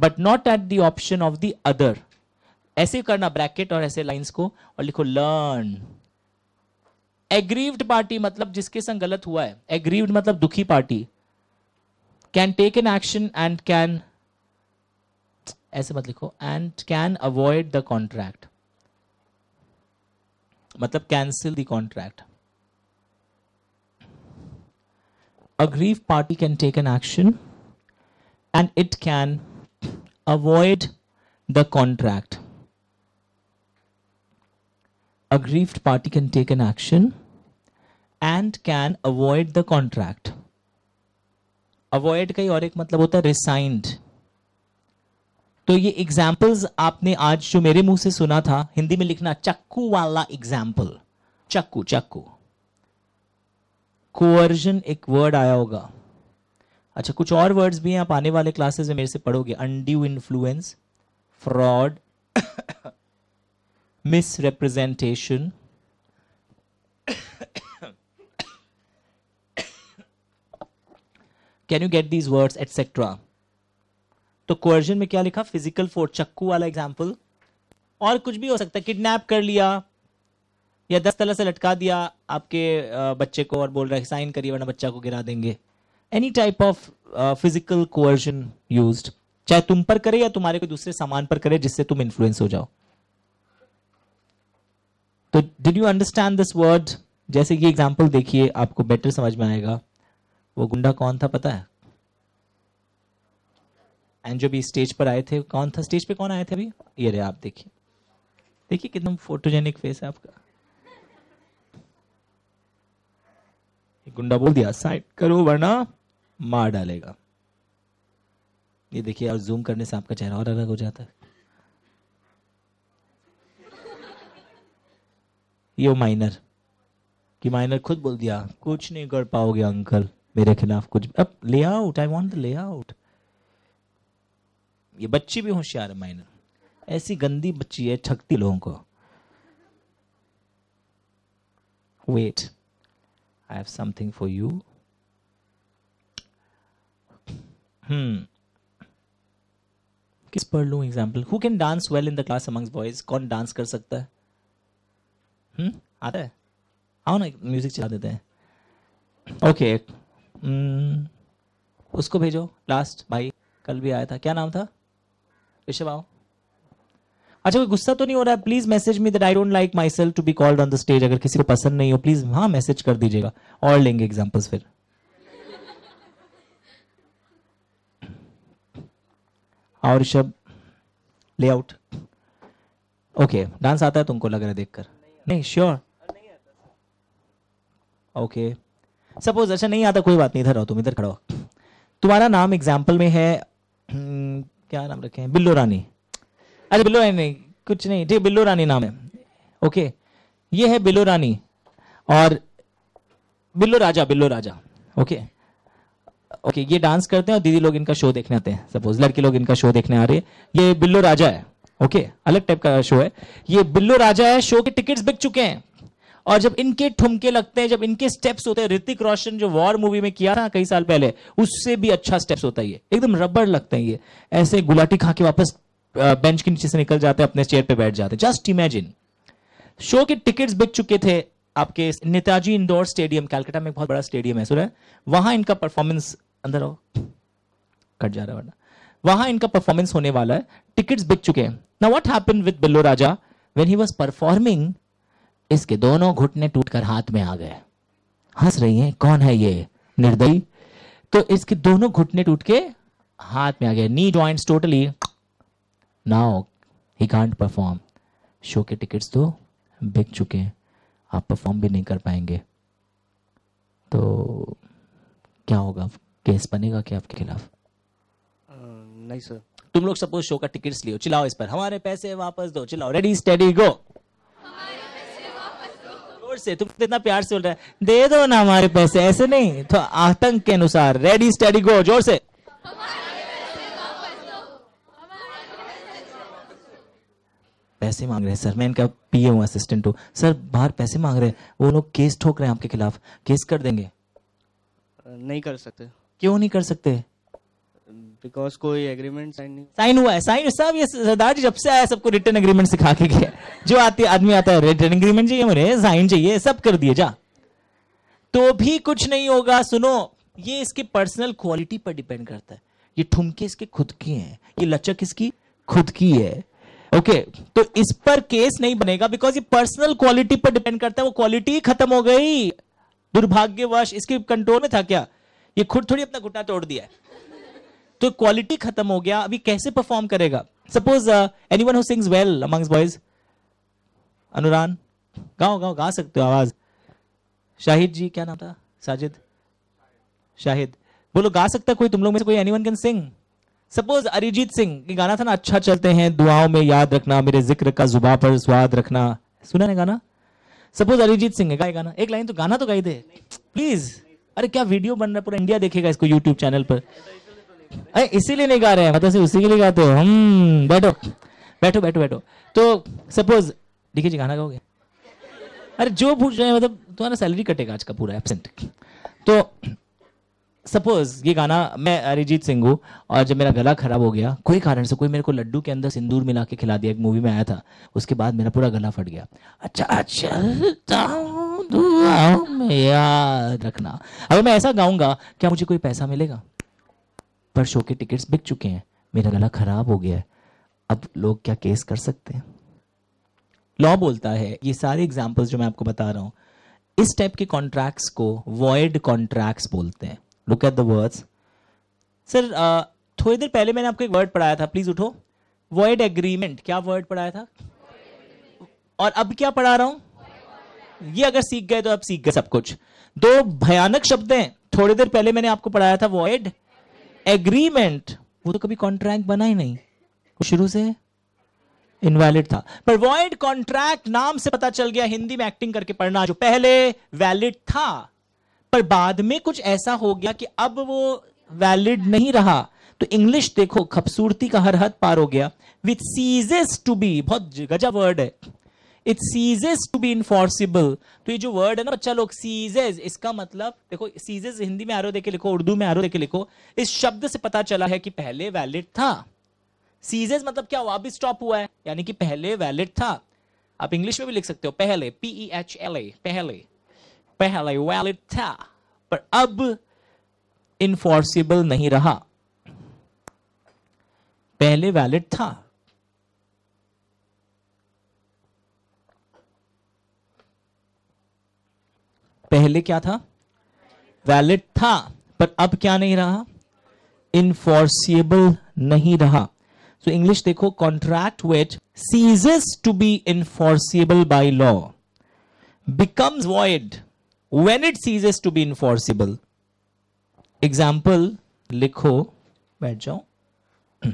but not at the option of the other ऐसे करना ब्रैकेट और ऐसे लाइंस को और लिखो लर्न एग्रीव्ड पार्टी मतलब जिसके संग गलत हुआ है एग्रीव्ड मतलब दुखी party can take an action and can ऐसे मत लिखो and can avoid the contract. मतलब the contract. A aggrieved party can take an action and it can avoid the contract A grieved party can take an action and can avoid the contract avoid का ही और एक मतलब होता है resigned तो ये एग्जाम्पल्स आपने आज जो मेरे मुंह से सुना था हिंदी में लिखना चक्कू वाला एग्जाम्पल चक्कू चक्कू कोअर्जन एक वर्ड आया होगा अच्छा कुछ और वर्ड्स भी हैं आप आने वाले क्लासेस में मेरे से पढ़ोगे undue influence fraud misrepresentation can you get these words etcetera तो क्वर्जन में क्या लिखा फिजिकल फोर्स चक्कू वाला एग्जाम्पल और कुछ भी हो सकता है किडनैप कर लिया या दस तला से लटका दिया आपके बच्चे को और बोल रहा है साइन करिए वरना बच्चा को गिरा देंगे any type of physical coercion use चाहे तुम पर करे या तुम्हारे कोई दूसरे सामान पर करे जिससे तुम इन्फ्लुएंस हो जाओ तो did you understand this word जैसे कि एग्जाम्पल देखिए आपको बेटर समझ में आएगा वो गुंडा कौन था पता है एंड जो भी स्टेज पर आए थे कौन था स्टेज पे कौन आए थे अभी ये रहे आप देखिए देखिए कितना फोटोजेनिक फेस है आपका गुंडा बोल दिया साइड करो वरना मार डालेगा ये देखिए और जूम करने से आपका चेहरा और अलग हो जाता है ये माइनर कि माइनर खुद बोल दिया कुछ नहीं कर पाओगे अंकल मेरे खिलाफ कुछ अब layout I want layout ये बच्ची भी होशियार है माइनर ऐसी गंदी बच्ची है छकती लोगों को wait I have something for you hmm किस पढ़ लू example who can dance well in the class amongst boys कौन डांस कर सकता है हम्म आता है आओ ना म्यूजिक चला देते हैं ओके okay. हम्म, उसको भेजो लास्ट भाई कल भी आया था क्या नाम था ऋषभ आओ अच्छा कोई गुस्सा तो नहीं हो रहा है please message me that I don't like myself to be called on the stage अगर किसी को पसंद नहीं हो प्लीज हाँ मैसेज कर दीजिएगा और लेंगे एग्जाम्पल्स फिर और ऋषभ लेआउट ओके डांस आता है तुमको लग रहा है देखकर नहीं श्योर ओके sure. सपोज अच्छा नहीं आता कोई बात नहीं इधर आओ तुम इधर खड़ो तुम्हारा नाम एग्जाम्पल में है हम्म, क्या नाम रखे हैं बिल्लो रानी अरे बिल्लो रानी नहीं कुछ नहीं ठीक बिल्लो रानी नाम है ओके ये है बिल्लो रानी और बिल्लो राजा बिल्लो राजा ओके ओके ये डांस करते हैं और दीदी लोग इनका शो देखने आते हैं सपोज लड़के लोग इनका शो देखने आ रहे हैं ये बिल्लो राजा है ओके अलग टाइप का शो है ये बिल्लो राजा है शो के टिकट्स बिक चुके हैं और जब इनके ठुमके लगते हैं जब इनके स्टेप्स होते हैं ऋतिक रोशन जो वॉर मूवी में किया था कई साल पहले उससे भी अच्छा स्टेप्स होता है ये एकदम रबड़ लगते हैं ये ऐसे गुलाटी खा के वापस बेंच के नीचे से निकल जाते हैं अपने चेयर पे बैठ जाते हैं जस्ट इमेजिन शो के टिकट्स बिक चुके थे आपके नेताजी इंदौर स्टेडियम कैलकाटा में बहुत बड़ा स्टेडियम है सुना वहां इनका परफॉर्मेंस अंदर आओ कट जा रहा है वरना वहां इनका परफॉर्मेंस होने वाला है टिकट्स बिक चुके हैं ना what happen with Billo Raja when he was performing इसके दोनों घुटने टूटकर हाथ में आ गए हंस रही हैं कौन है ये निर्दयी तो इसके दोनों घुटने टूट के हाथ में आ गए knee joints totally now he can't perform show के टिकट्स तो बिक चुके हैं आप परफॉर्म भी नहीं कर पाएंगे तो क्या होगा केस बनेगा क्या आपके खिलाफ नहीं सर तुम लोग सपोज शो का टिकट्स लियो चिल्लाओ इस पर हमारे पैसे वापस दो चिल्लाओ रेडी स्टेडी गो जोर से तुम कितना प्यार से बोल रहे दे दो ना हमारे पैसे ऐसे नहीं तो आतंक के अनुसार रेडी स्टडी गो जोर से पैसे मांग रहे हैं सर मैं इनका पीए हूं असिस्टेंट हूं सर बाहर पैसे मांग रहे हैं वो लोग केस ठोक रहे हैं आपके खिलाफ केस कर देंगे नहीं कर सकते क्यों नहीं कर सकते बिकॉज कोई एग्रीमेंट साइन नहीं साइन हुआ है साइन सब ये सरदार जी जब से आया सबको रिटर्न एग्रीमेंट सिखा के गया जो आते आदमी आता है रिटर्न एग्रीमेंट चाहिए मुझे साइन चाहिए सब कर दिए जा तो भी कुछ नहीं होगा सुनो ये इसके पर्सनल क्वालिटी पर डिपेंड करता है ये ठुमके इसके खुद की हैं ये लचक इसकी खुद की है ओके okay, तो इस पर केस नहीं बनेगा बिकॉज ये पर्सनल क्वालिटी पर डिपेंड करता है वो क्वालिटी खत्म हो गई दुर्भाग्यवश इसके कंट्रोल में था क्या ये खुद थोड़ी अपना घुटना तोड़ दिया है तो क्वालिटी खत्म हो गया अभी कैसे परफॉर्म करेगा suppose anyone sings well amongst boys Anuran गाओ गाओ गा सकते हो आवाज शाहिद जी क्या नाम था साजिद शाहिद बोलो गा सकता कोई तुम लोग में से कोई anyone can sing suppose Arijit Singh ये गाना था ना अच्छा चलते हैं दुआओं में याद रखना मेरे जिक्र का जुबा पर स्वाद रखना सुना ना गाना सपोज अरिजीत सिंह गाए गाना एक लाइन तो गाना तो गाई दे प्लीज अरे क्या वीडियो बन रहा है पूरा इंडिया देखेगा इसको यूट्यूब चैनल पर अरे इसीलिए नहीं गा रहे हैं मतलब से उसी के लिए गाते हो हम बैठो बैठो बैठो बैठो तो सपोज देखिए जी गाना गाओगे अरे जो पूछ रहे हैं मतलब तुम्हारा सैलरी कटेगा आज का पूरा एबसेंट तो सपोज ये गाना मैं अरिजीत सिंह हूँ और जब मेरा गला खराब हो गया कोई कारण से कोई मेरे को लड्डू के अंदर सिंदूर मिला के खिला दिया एक मूवी में आया था उसके बाद मेरा पूरा गला फट गया अच्छा अच्छा रखना अगर मैं ऐसा गाऊंगा क्या मुझे कोई पैसा मिलेगा पर शो के टिकट्स बिक चुके हैं मेरा गला खराब हो गया है अब लोग क्या केस कर सकते हैं लॉ बोलता है ये सारे एग्जाम्पल्स जो मैं आपको बता रहा हूँ इस टाइप के कॉन्ट्रैक्ट्स को वॉइड कॉन्ट्रैक्ट्स बोलते हैं look at the words sir थोड़ी देर पहले मैंने आपको एक वर्ड पढ़ाया था प्लीज उठो वॉइड एग्रीमेंट क्या वर्ड पढ़ाया था और अब क्या पढ़ा रहा हूं ये अगर सीख गए तो अब सीख गए सब कुछ दो भयानक शब्द हैं थोड़ी देर पहले मैंने आपको पढ़ाया था वॉइड एग्रीमेंट वो तो कभी कॉन्ट्रैक्ट बना ही नहीं शुरू से इनवैलिड था पर वॉइड कॉन्ट्रैक्ट नाम से पता चल गया हिंदी में एक्टिंग करके पढ़ना जो पहले वैलिड था पर बाद में कुछ ऐसा हो गया कि अब वो वैलिड नहीं रहा तो इंग्लिश देखो खूबसूरती का हर हद पार हो गया विथ सीजेस टू बी बहुत गजब वर्ड है it ceases to be enforceable तो ये जो वर्ड है ना बच्चा लोग सीजेज इसका मतलब देखो सीजेज हिंदी में आरो देके लिखो उर्दू में आरो देके लिखो इस शब्द से पता चला है कि पहले वैलिड था सीजेज मतलब क्या हुआ अभी स्टॉप हुआ है यानी कि पहले वैलिड था आप इंग्लिश में भी लिख सकते हो पहले पीई एच एल ए पहले पहले वैलिड था पर अब इन्फोर्सिबल नहीं रहा पहले वैलिड था पहले क्या था वैलिड था पर अब क्या नहीं रहा इनफोर्सिएबल नहीं रहा सो so, इंग्लिश देखो contract which ceases to be enforceable by law becomes void when it ceases to be enforceable example लिखो बैठ जाओ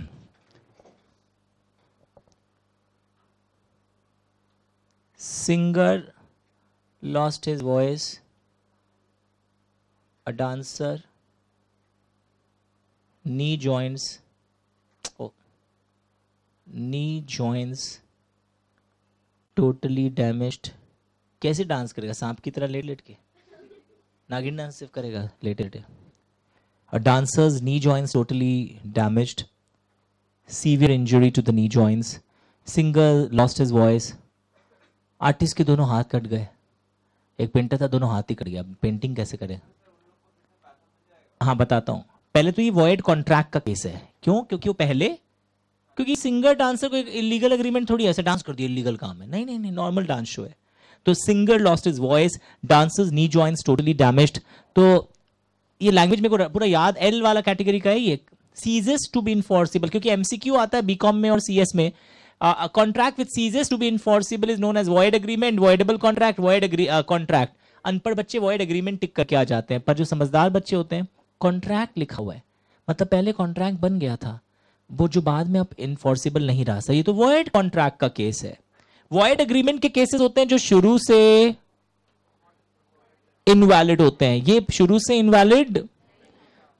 singer lost his voice dancer dancer, knee joints, oh, knee joints totally damaged. कैसे dance करेगा सांप की तरह late late के नागिन डांस सिर्फ करेगा late late dancers knee joints totally damaged severe injury to the knee joints singer lost his voice artist के दोनों हाथ कट गए एक पेंटर था दोनों हाथ ही कट गया पेंटिंग कैसे करें हाँ बताता हूँ पहले तो ये वॉइड कॉन्ट्रैक्ट का केस है क्यों क्योंकि वो पहले क्योंकि सिंगर डांसर को एक इलीगल अग्रीमेंट थोड़ी ऐसे डांस कर दिया इलीगल काम है नहीं नहीं नहीं नॉर्मल डांस शो है तो singer lost is voice dancers knee joints totally damage तो ये लैंग्वेज मेरे को पूरा याद एल वाला कैटेगरी का है ये सीजेस टू बी इनफोर्सिबल क्योंकि एमसीक्यू आता है बीकॉम में और सीएस में contract with ceases to be enforceable is known as void agreement voidable contract void contract अनपढ़ बच्चे वॉइड अग्रीमेंट टिक करके आ जाते हैं पर जो समझदार बच्चे होते हैं कॉन्ट्रैक्ट लिखा हुआ है मतलब पहले कॉन्ट्रैक्ट बन गया था वो जो बाद में अब इन्फोर्सिबल नहीं रहा सर ये तो वॉइड कॉन्ट्रैक्ट का केस है वॉइड अग्रीमेंट के केसेस होते हैं जो शुरू से इनवैलिड होते हैं ये शुरू से इनवैलिड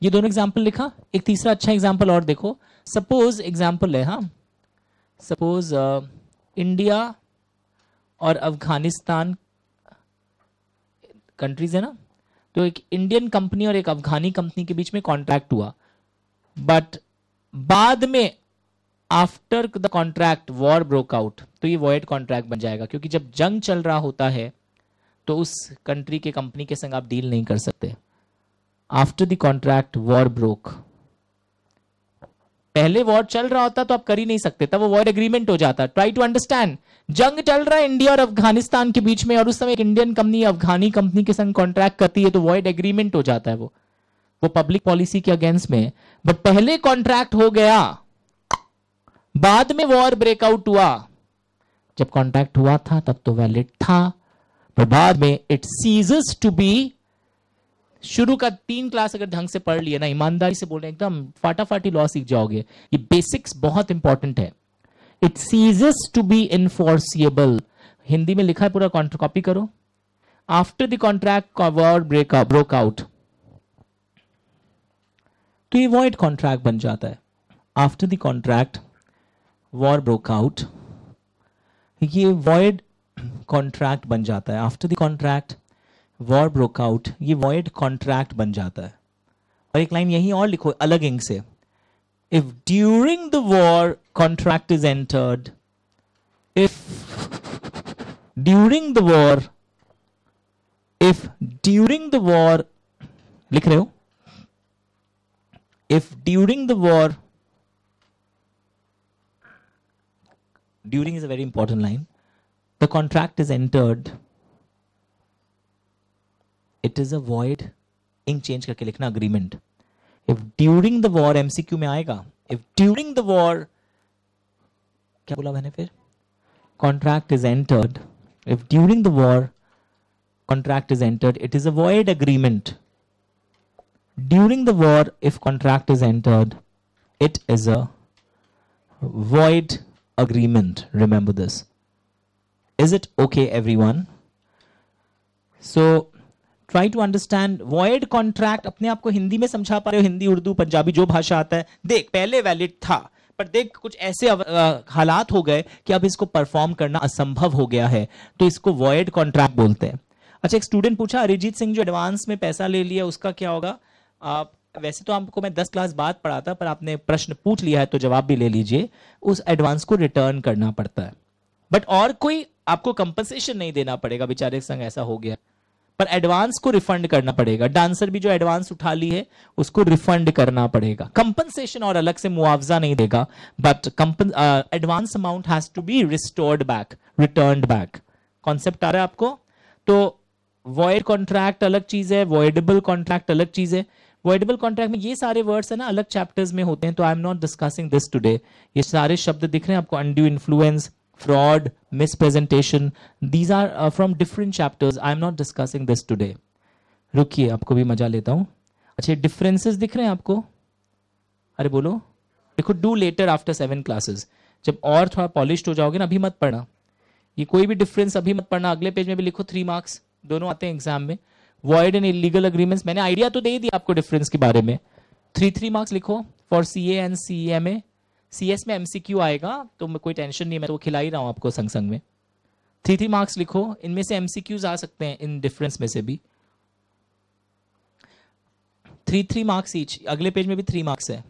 ये दोनों एग्जाम्पल लिखा एक तीसरा अच्छा एग्जाम्पल और देखो सपोज एग्जाम्पल है हाँ सपोज इंडिया uh, और अफगानिस्तान कंट्रीज है ना तो एक इंडियन कंपनी और एक अफगानी कंपनी के बीच में कॉन्ट्रैक्ट हुआ बट बाद में after the contract war broke out तो ये वॉयड कॉन्ट्रैक्ट बन जाएगा क्योंकि जब जंग चल रहा होता है तो उस कंट्री के कंपनी के संग आप डील नहीं कर सकते after the contract war broke पहले वॉर चल रहा होता तो आप कर ही नहीं सकते तब वो वॉर एग्रीमेंट हो जाता ट्राई टू अंडरस्टैंड जंग चल रहा है इंडिया और अफगानिस्तान के बीच में और उस समय एक इंडियन कंपनी अफगानी कंपनी के संग कॉन्ट्रैक्ट करती है तो वॉइड एग्रीमेंट हो जाता है वो वो पब्लिक पॉलिसी के अगेंस्ट में बट पहले कॉन्ट्रैक्ट हो गया बाद में वॉर ब्रेकआउट हुआ जब कॉन्ट्रैक्ट हुआ था तब तो वैलिड था पर बाद में इट सीजेस टू बी शुरू का तीन क्लास अगर ढंग से पढ़ लिए ना ईमानदारी से बोल रहे एकदम फाटाफाटी लॉ सीख जाओगे ये बेसिक्स बहुत इंपॉर्टेंट है it ceases to be enforceable Hindi में लिखा है पूरा कॉपी करो after the contract word break broke out तो ये वॉइड कॉन्ट्रैक्ट बन जाता है after the contract war broke out ये वॉइड कॉन्ट्रैक्ट बन जाता है after the contract war broke out ये वॉइड कॉन्ट्रैक्ट बन जाता है और एक लाइन यही और लिखो अलग इंग से if during the war contract is entered if during the war if during the war लिख रहे हो if during the war during is a very important line the contract is entered It is a void. In change, change करके लिखना agreement if during the war MCQ में आएगा if during the war क्या बोला मैंने फिर contract is entered if during the war contract is entered it is a void agreement during the war if contract is entered it is a void agreement remember this is it okay everyone so try to understand void contract अपने आप को हिंदी में समझा पा रहे हो हिंदी उर्दू पंजाबी जो भाषा आता है देख पहले वैलिड था पर देख कुछ ऐसे हालात हो गए कि अब इसको परफॉर्म करना असंभव हो गया है तो इसको वॉयड कॉन्ट्रैक्ट बोलते हैं अच्छा एक स्टूडेंट पूछा अरिजीत सिंह जो एडवांस में पैसा ले लिया उसका क्या होगा आप वैसे तो आपको मैं दस क्लास बाद पढ़ाता पर आपने प्रश्न पूछ लिया है तो जवाब भी ले लीजिए उस एडवांस को रिटर्न करना पड़ता है बट और कोई आपको कंपनसेशन नहीं देना पड़ेगा बेचारे संग ऐसा हो गया पर एडवांस को रिफंड करना पड़ेगा डांसर भी जो एडवांस उठा ली है उसको रिफंड करना पड़ेगा कंपनसेशन और अलग से मुआवजा नहीं देगा but advance amount has to be restored back return back concept आ रहा है आपको तो वॉइड कॉन्ट्रैक्ट अलग चीज है वॉइडेबल कॉन्ट्रैक्ट अलग चीज है वर्डेबल कॉन्ट्रैक्ट में ये सारे वर्ड्स है ना अलग चैप्टर्स में होते हैं तो I am not discussing this today ये सारे शब्द दिख रहे हैं आपको undue influence fraud, mispresentation. These are uh, from different chapters. I am not discussing this today. रुकिए आपको भी मजा लेता हूँ अच्छा डिफरेंसेस दिख रहे हैं आपको अरे बोलो देखो do later after seven classes जब और थोड़ा पॉलिश हो जाओगे ना अभी मत पढ़ना ये कोई भी डिफरेंस अभी मत पढ़ना अगले पेज में भी लिखो थ्री मार्क्स दोनों आते हैं एग्जाम में वॉइड एंड इलीगल अग्रीमेंट्स मैंने आइडिया तो दे दिया आपको डिफरेंस के बारे में थ्री थ्री मार्क्स लिखो for C A and C M A C S में एमसीक्यू आएगा तो मैं कोई टेंशन नहीं मैं तो खिला ही रहा हूँ आपको संग संग में थ्री थ्री मार्क्स लिखो इनमें से एमसीक्यूज आ सकते हैं इन डिफरेंस में से भी थ्री थ्री मार्क्स ईच अगले पेज में भी थ्री मार्क्स है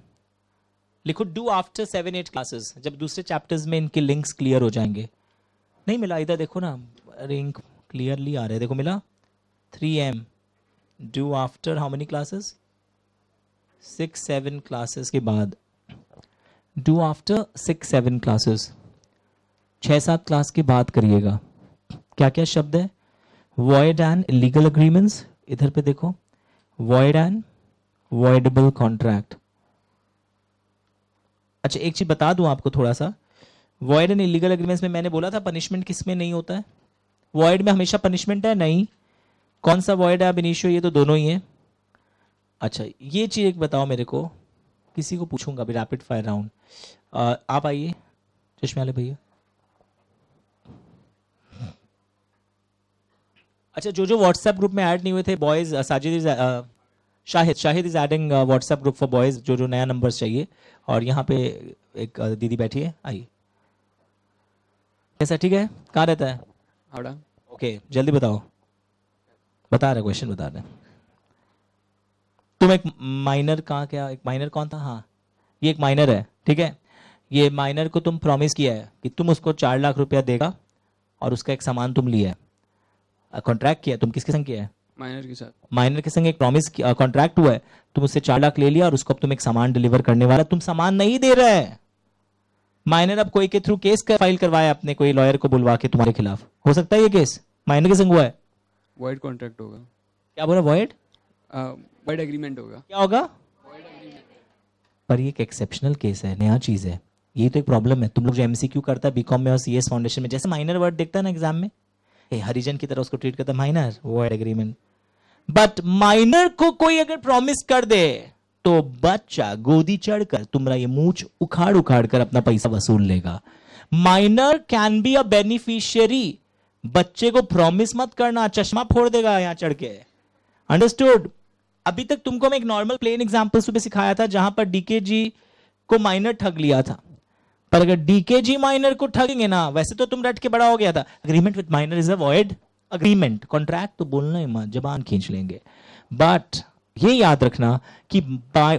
लिखो do after seven eight classes जब दूसरे चैप्टर्स में इनके लिंक्स क्लियर हो जाएंगे नहीं मिला इधर देखो ना रिंक क्लियरली आ रहे देखो मिला three M do after how many classes six seven classes के बाद do after six seven classes छः सात क्लास के बाद करिएगा क्या क्या शब्द है वॉयड एंड लीगल अग्रीमेंट्स इधर पे देखो वॉयड एंड वॉयडेबल कॉन्ट्रैक्ट अच्छा एक चीज़ बता दूं आपको थोड़ा सा वॉयड एंड इलीगल अग्रीमेंट्स में मैंने बोला था पनिशमेंट किस में नहीं होता है वॉयड में हमेशा पनिशमेंट है नहीं कौन सा वॉयड है अब इनिशियो ये तो दोनों ही है अच्छा ये चीज़ एक बताओ मेरे को किसी को पूछूंगा अभी रैपिड फायर राउंड आप आइए चश्मे वाले भैया अच्छा जो जो व्हाट्सएप ग्रुप में ऐड नहीं हुए थे boys Sajid is Shahid Shahid is adding WhatsApp group for boys जो जो नया नंबर चाहिए और यहाँ पे एक दीदी बैठी है आइए कैसा ठीक है कहाँ रहता है ओके okay, जल्दी बताओ बता रहे क्वेश्चन बता रहे हैं तुम एक माइनर कहा क्या एक माइनर कौन था हाँ ये एक माइनर है ठीक है ये माइनर को तुम प्रॉमिस किया है कि तुम उसको चार लाख रुपया देगा और उसका एक सामान तुम लिया है कॉन्ट्रैक्ट किया तुम किसके संग किया है माइनर के साथ माइनर के संग एक प्रॉमिस कॉन्ट्रैक्ट हुआ है तुम उससे चार लाख ले लिया और उसको अब तुम एक सामान डिलीवर करने वाला तुम सामान नहीं दे रहे है माइनर अब कोई के थ्रू केस कर, फाइल करवाया अपने कोई लॉयर को बुलवा के तुम्हारे खिलाफ हो सकता है ये केस माइनर के संग हुआ है वाइड कॉन्ट्रैक्ट होगा क्या बोला वाइड वर्ड एग्रीमेंट होगा क्या होगा पर ये एक एक्सेप्शनल केस है नया चीज़ है ये तो एक प्रॉब्लम है तुम लोग जो एमसीक्यू करता है बीकॉम में और सीएस फाउंडेशन में जैसे माइनर वर्ड देखता है ना एग्जाम में ए, हरिजन की तरह उसको ट्रीट करता है minor word agreement but minor को कोई अगर प्रॉमिस कर दे तो बच्चा गोदी चढ़कर तुम्हारा ये मूछ उखाड़ उखाड़ कर अपना पैसा वसूल लेगा minor can be a beneficiary बच्चे को प्रॉमिस मत करना चश्मा फोड़ देगा यहां चढ़ के अंडरस्टूड अभी तक तुमको मैं एक नॉर्मल प्लेन एग्जाम्पल्स पे सिखाया था जहां पर डीके जी को माइनर ठग लिया था पर अगर डीके जी माइनर को ठगेंगे ना वैसे तो तुम रट के बड़ा हो गया था agreement with minor is avoid agreement contract तो बोलना ही मत जबान खींच लेंगे बट ये याद रखना कि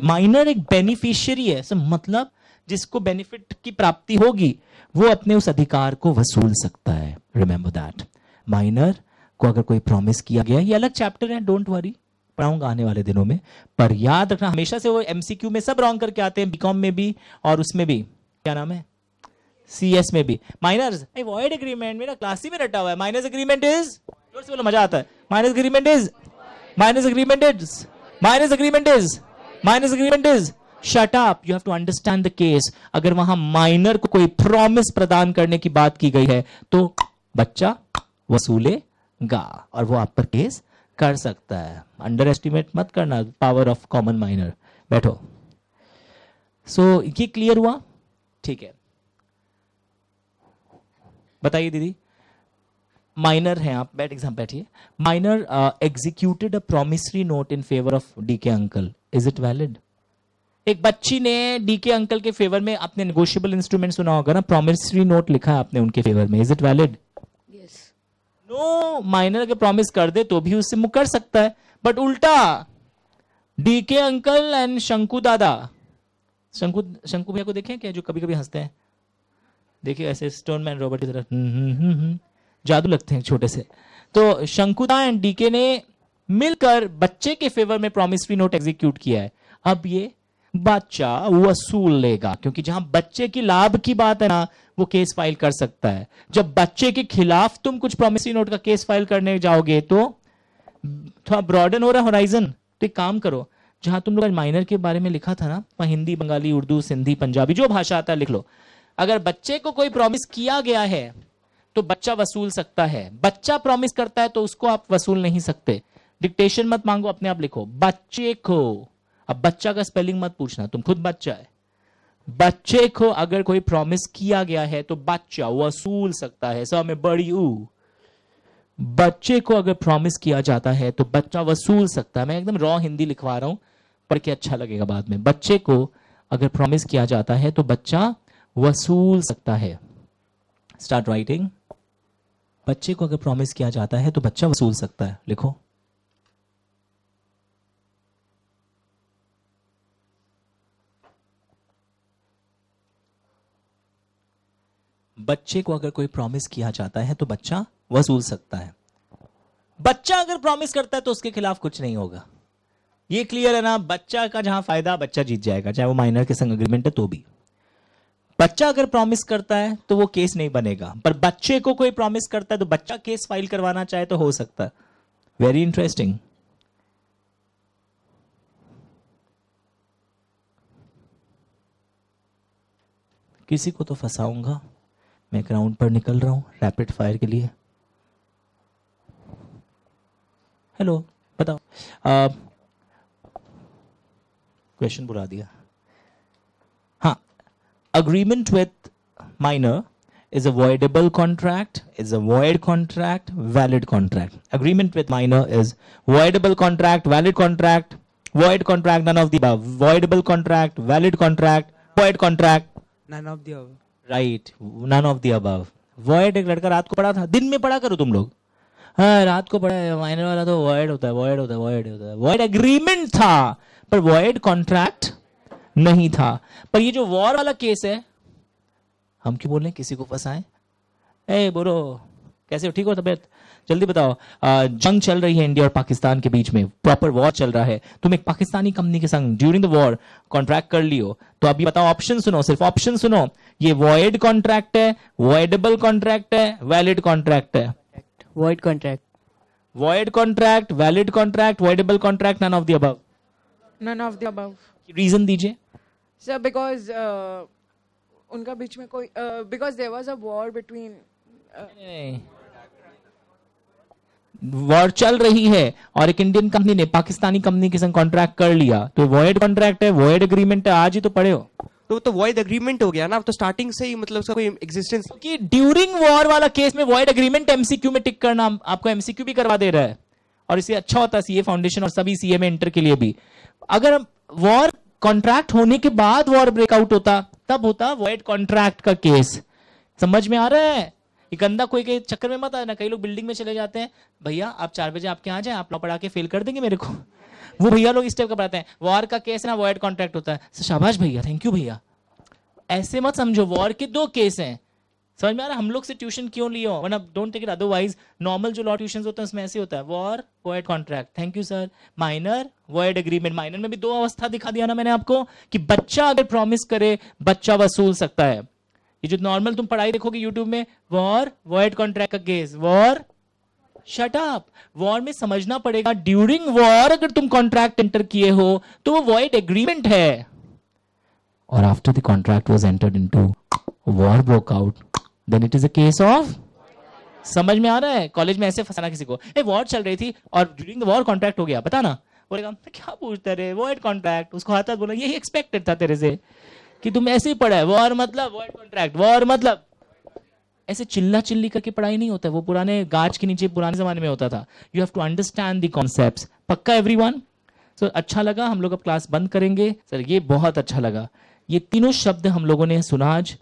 माइनर एक बेनिफिशियरी है so, मतलब जिसको बेनिफिट की प्राप्ति होगी वो अपने उस अधिकार को वसूल सकता है रिमेंबर दैट माइनर को अगर कोई प्रॉमिस किया गया ये अलग चैप्टर है डोंट वरी पढ़ाऊंगा आने वाले दिनों में पर याद रखना हमेशा से वो एमसीक्यू में सब रॉन्ग करके आते हैं बीकॉम में भी और उसमें भी क्या नाम है सी एस में भी माइनर्स अवॉइड वॉइड एग्रीमेंट मेरा क्लास ही में रटा हुआ है माइनस एग्रीमेंट इज जोर से बोलो मजा आता है minus agreement is minus agreement is minus agreement is minus agreement is shut up you have to understand the case अगर वहां माइनर को कोई प्रॉमिस प्रदान करने की बात की गई है तो बच्चा वसूलेगा और वो आप पर केस कर सकता है अंडर एस्टिमेट मत करना पावर ऑफ कॉमन माइनर बैठो सो so, ये क्लियर हुआ ठीक है बताइए दीदी माइनर हैं आप बैठ एग्जाम बैठिए minor executed a promissory note in favour of D K uncle is it valid एक बच्ची ने डी के अंकल के फेवर में आपने नेगोशियबल इंस्ट्रूमेंट सुना होगा ना प्रोमिसरी नोट लिखा है आपने उनके फेवर में is it valid no minor अगर प्रॉमिस कर दे तो भी उससे मुख कर सकता है बट उल्टा डी के अंकल एंड शंकु दादा शंकु शंकु भैया को देखें क्या जो कभी कभी हंसते हैं देखिए ऐसे स्टोन मैन रॉबर्ट की तरह हम्म, हम्म, हम्म, जादू लगते हैं छोटे से तो शंकुदा एंड डीके ने मिलकर बच्चे के फेवर में प्रॉमिसरी नोट एग्जीक्यूट किया है अब ये बच्चा वसूल लेगा क्योंकि जहां बच्चे की लाभ की बात है ना वो केस फाइल कर सकता है जब बच्चे के खिलाफ तुम कुछ प्रोमिसरी नोट का केस फाइल करने जाओगे तो थोड़ा ब्रॉडन हो रहा होराइजन तो एक काम करो जहां तुम लोग माइनर के बारे में लिखा था ना वहां हिंदी बंगाली उर्दू सिंधी पंजाबी जो भाषा आता है लिख लो अगर बच्चे को कोई प्रॉमिस किया गया है तो बच्चा वसूल सकता है बच्चा प्रॉमिस करता है तो उसको आप वसूल नहीं सकते डिक्टेशन मत मांगो अपने आप लिखो बच्चे को अब बच्चा का स्पेलिंग मत पूछना तुम खुद बच्चा है बच्चे को अगर कोई प्रॉमिस किया गया है तो बच्चा वसूल सकता है सब में बड़ी ऊ बच्चे को अगर प्रॉमिस किया जाता है तो बच्चा वसूल सकता है मैं एकदम रॉ हिंदी लिखवा रहा हूं पर क्या अच्छा लगेगा बाद में बच्चे को अगर प्रॉमिस किया जाता है तो बच्चा वसूल सकता है स्टार्ट राइटिंग बच्चे को अगर प्रॉमिस किया जाता है तो बच्चा वसूल सकता है लिखो बच्चे को अगर कोई प्रॉमिस किया जाता है तो बच्चा वसूल सकता है बच्चा अगर प्रॉमिस करता है तो उसके खिलाफ कुछ नहीं होगा ये क्लियर है ना बच्चा का जहां फायदा बच्चा जीत जाएगा चाहे वो माइनर के संग अग्रीमेंट है तो भी बच्चा अगर प्रॉमिस करता है तो वो केस नहीं बनेगा पर बच्चे को कोई प्रॉमिस करता है तो बच्चा केस फाइल करवाना चाहे तो हो सकता है वेरी इंटरेस्टिंग किसी को तो फंसाऊंगा मैं ग्राउंड पर निकल रहा हूँ रैपिड फायर के लिए हेलो बताओ क्वेश्चन बुला दिया हाँ agreement with minor is avoidable contract is avoid contract valid contract agreement with minor is voidable contract valid contract void contract none of the above voidable contract valid contract void contract none right none of the above void एक लड़का रात को पढ़ा था दिन में पढ़ा करो तुम लोग हाँ रात को पढ़ा है माइनर वाला तो वॉयड होता है वॉयड होता है वॉयड होता है वॉयड एग्रीमेंट था पर वॉयड कॉन्ट्रैक्ट नहीं था पर ये जो वॉर वाला केस है हम क्यों बोल रहे हैं किसी को फंसाएं ए बोलो कैसे हो ठीक हो तबियत जल्दी बताओ जंग चल रही है इंडिया और पाकिस्तान के बीच में प्रॉपर वॉर चल रहा है तुम एक पाकिस्तानी कंपनी के संग ड्यूरिंग द वॉर कॉन्ट्रैक्ट कर लियो तो अभी बताओ ऑप्शन सुनो सिर्फ ऑप्शन सुनो ये वॉइड कॉन्ट्रैक्ट है वॉइडेबल कॉन्ट्रैक्ट है वैलिड कॉन्ट्रैक्ट है void contract void contract valid contract voidable contract none of the above none of the above reason दीजिए सर बिकॉज uh, उनका बीच में कोई because there was a war between war चल रही है और एक इंडियन कंपनी ने पाकिस्तानी कंपनी के संग कॉन्ट्रैक्ट कर लिया तो वॉयड कॉन्ट्रैक्ट है वॉयड एग्रीमेंट है आज ही तो पढ़े हो तो तो वॉइड एग्रीमेंट हो गया ना अब तो स्टार्टिंग से ही मतलब उसका कोई एग्जिस्टेंस कि ड्यूरिंग वॉर वाला केस में वॉइड एग्रीमेंट एमसीक्यू में टिक करना आपको एमसीक्यू भी करवा दे रहा है और इससे अच्छा होता सीए फाउंडेशन और सभी सीए में इंटर के लिए भी अगर वॉर कॉन्ट्रैक्ट होने के बाद वॉर ब्रेकआउट होता तब होता वॉइड कॉन्ट्रैक्ट का केस समझ में आ रहा है ये गंदा कोई के चक्कर में मत आना कई लोग बिल्डिंग में चले जाते हैं भैया आप चार बजे आपके यहाँ जाए आप पढ़ा के फेल कर देंगे मेरे को वो भैया लोग इस टाइप का पढ़ाते हैं वॉर का केस ना वॉइड कॉन्ट्रैक्ट होता है अच्छा, शाबाश भैया थैंक यू भैया ऐसे मत समझो वॉर के दो केस हैं समझ में आ रहा हम लोग से ट्यूशन क्यों लिए हो वरना don't take it otherwise normal जो लॉ ट्यूशन होते हैं उसमें ऐसे होता है war word contract thank you sir minor word agreement minor में भी दो अवस्था दिखा दिया ना मैंने आपको कि बच्चा अगर प्रॉमिस करे बच्चा वसूल सकता है ये जो नॉर्मल तुम पढ़ाई देखोगे यूट्यूब में war word contract against war shut up war में समझना पड़ेगा ड्यूरिंग वॉर अगर तुम कॉन्ट्रैक्ट एंटर किए हो तो वो वॉइड एग्रीमेंट है और after the contract was entered into war workout then it is a case of समझ में आ रहा है कॉलेज में ऐसे फंसाना किसी को ए वॉर चल रही थी और ड्यूरिंग द वॉर कॉन्ट्रैक्ट हो गया बताना बोलेगा क्या पूछता रे वर्ड कॉन्ट्रैक्ट उसको हाथ बोला यही एक्सपेक्टेड था तेरे से कि तुम ऐसे ही पढ़ा है वॉर मतलब वर्ड कॉन्ट्रैक्ट वॉर मतलब ऐसे चिल्ला चिल्ली करके पढ़ाई नहीं होता वो पुराने गाज के नीचे पुराने जमाने में होता था you have to understand the concept पक्का एवरी वन सो अच्छा लगा हम लोग अब क्लास बंद करेंगे सर ये बहुत अच्छा लगा ये तीनों शब्द हम लोगों ने सुना आज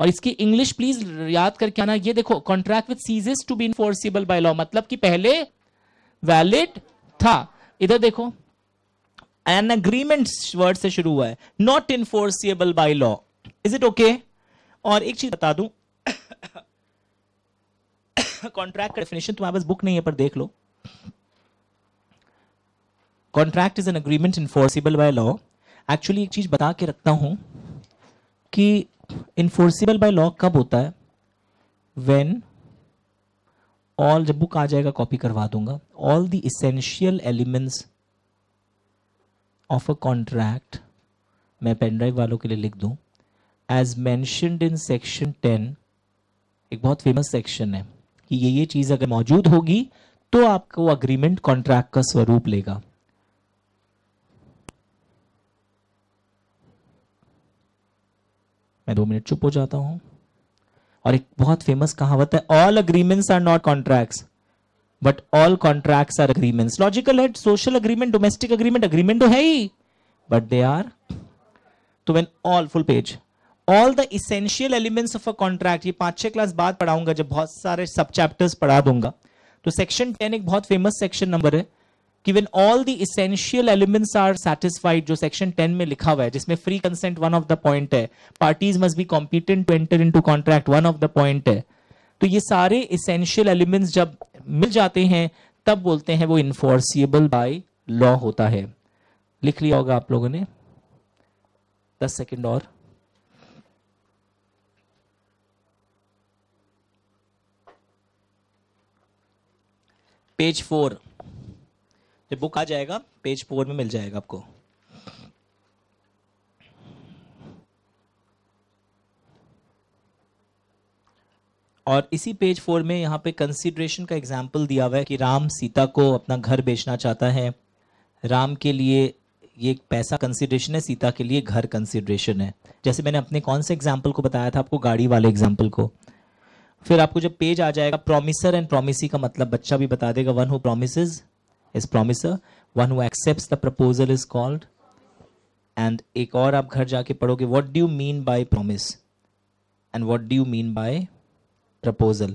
और इसकी इंग्लिश प्लीज याद करके आना ये देखो contract with ceases to be enforceable by law मतलब कि पहले वैलिड था इधर देखो एन अग्रीमेंट वर्ड से शुरू हुआ है not enforceable by law is it okay और एक चीज बता दू कॉन्ट्रैक्ट का डेफिनेशन तुम्हारे पास बुक नहीं है पर देख लो contract is an agreement enforceable by law actually एक चीज बता के रखता हूं कि इन्फोर्सिबल बाय लॉ कब होता है वेन ऑल जब बुक आ जाएगा कॉपी करवा दूंगा all the essential elements of a contract मैं पेनड्राइव वालों के लिए लिख दूं as mentioned in section ten एक बहुत फेमस सेक्शन है कि ये ये चीज़ अगर मौजूद होगी तो आपको अग्रीमेंट कॉन्ट्रैक्ट का स्वरूप लेगा मैं दो मिनट चुप हो जाता हूं और एक बहुत फेमस कहावत है all agreements are not contracts but all contract are agreement logical है social agreement domestic agreement agreement तो है ही बट दे आर तो when all full page all the essential elements of a contract ये पांच छह क्लास बाद पढ़ाऊंगा जब बहुत सारे सब चैप्टर्स पढ़ा दूंगा तो सेक्शन टेन एक बहुत फेमस सेक्शन नंबर है कि when all the essential elements are satisfied जो सेक्शन टेन में लिखा हुआ है जिसमें free consent one of the point है parties must be competent to enter into contract one of the point है तो ये सारे इसेंशियल एलिमेंट्स जब मिल जाते हैं तब बोलते हैं वो इन्फोर्सिएबल बाय लॉ होता है लिख लिया होगा आप लोगों ने दस सेकेंड और पेज फोर जब बुक आ जाएगा पेज फोर में मिल जाएगा आपको और इसी पेज फोर में यहाँ पे कंसिड्रेशन का एग्जाम्पल दिया हुआ है कि राम सीता को अपना घर बेचना चाहता है राम के लिए ये एक पैसा कंसिडरेशन है सीता के लिए घर कंसिडरेशन है जैसे मैंने अपने कौन से एग्जाम्पल को बताया था आपको गाड़ी वाले एग्जाम्पल को फिर आपको जब पेज आ जाएगा प्रोमिसर एंड प्रोमिसी का मतलब बच्चा भी बता देगा one who promise is promiser one who accept the proposal is called and एक और आप घर जाके पढ़ोगे what do mean by promise and what do mean by proposal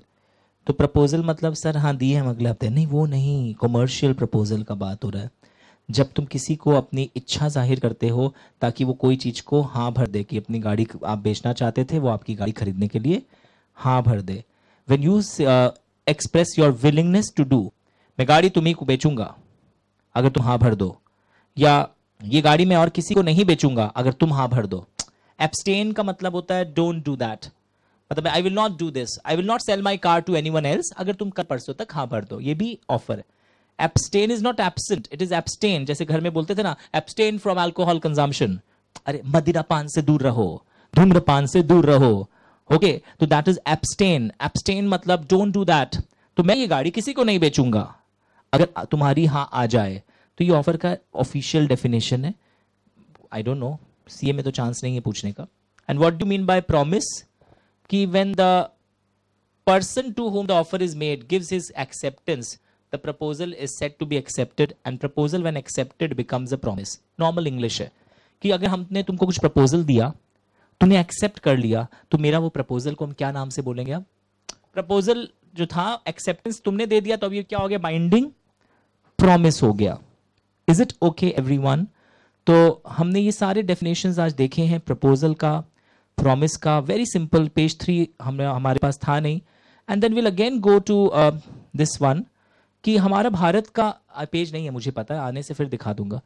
तो प्रपोजल मतलब सर हाँ दिए हम अगले हफ्ते नहीं वो नहीं कॉमर्शियल प्रपोजल का बात हो रहा है जब तुम किसी को अपनी इच्छा जाहिर करते हो ताकि वो कोई चीज़ को हाँ भर दे कि अपनी गाड़ी आप बेचना चाहते थे वो आपकी गाड़ी खरीदने के लिए हाँ भर दे when you express your willingness to do मैं गाड़ी तुम्ही को बेचूंगा अगर तुम हाँ भर दो या ये गाड़ी मैं और किसी को नहीं बेचूंगा अगर तुम हाँ भर दो एब्सटेन का मतलब होता है डोंट डू दैट मतलब I will not do this I will not sell my car to anyone else अगर तुम कर परसों तक हाँ भर दो ये भी ऑफर है abstain is not absent it is abstain जैसे घर में बोलते थे ना एब्सटेन फ्रॉम एल्कोहल कंजम्पशन अरे मदिरापान से दूर रहो धूम्रपान से दूर रहो ओके तो दैट इज एब्सटेन एब्सटेन मतलब डोंट डू दैट तो मैं ये गाड़ी किसी को नहीं बेचूंगा अगर तुम्हारी हाँ आ जाए तो ये ऑफर का ऑफिशियल डेफिनेशन है आई डोंट नो सीए में तो चांस नहीं है पूछने का and what do mean by promise कि when the person to whom the offer is made gives his acceptance the proposal is set to be accepted and proposal when accepted becomes a promise normal English है कि अगर हमने तुमको कुछ proposal दिया तुमने accept कर लिया तो मेरा वो प्रपोजल को हम क्या नाम से बोलेंगे अब प्रपोजल जो था एक्सेप्टेंस तुमने दे दिया तो अब ये क्या हो गया बाइंडिंग प्रोमिस हो गया इज इट ओके एवरीवन तो हमने ये सारे डेफिनेशन आज देखे हैं प्रपोजल का प्रोमिस का वेरी सिंपल पेज थ्री हमने हमारे पास था नहीं and then will again go to this one कि हमारा भारत का पेज नहीं है मुझे पता है आने से फिर दिखा दूंगा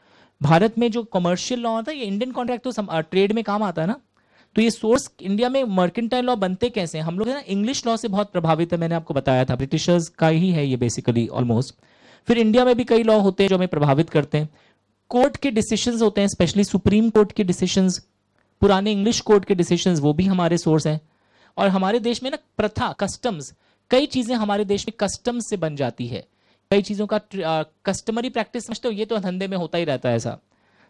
भारत में जो कमर्शियल लॉ था ये इंडियन कॉन्ट्रैक्ट तो ट्रेड में काम आता है ना तो ये सोर्स इंडिया में मर्केंटाइल लॉ बनते कैसे हैं हम लोग है ना इंग्लिश लॉ से बहुत प्रभावित है मैंने आपको बताया था ब्रिटिशर्स का ही है ये बेसिकली ऑलमोस्ट फिर इंडिया में भी कई लॉ होते हैं जो हमें प्रभावित करते हैं कोर्ट के डिसीशंस होते हैं स्पेशली सुप्रीम कोर्ट के डिसीशंस पुराने इंग्लिश कोर्ट के डिसीशन वो भी हमारे सोर्स हैं और हमारे देश में ना प्रथा कस्टम्स कई चीज़ें हमारे देश में कस्टम्स से बन जाती है कई चीज़ों का कस्टमरी प्रैक्टिस समझते हो ये तो धंधे में होता ही रहता है ऐसा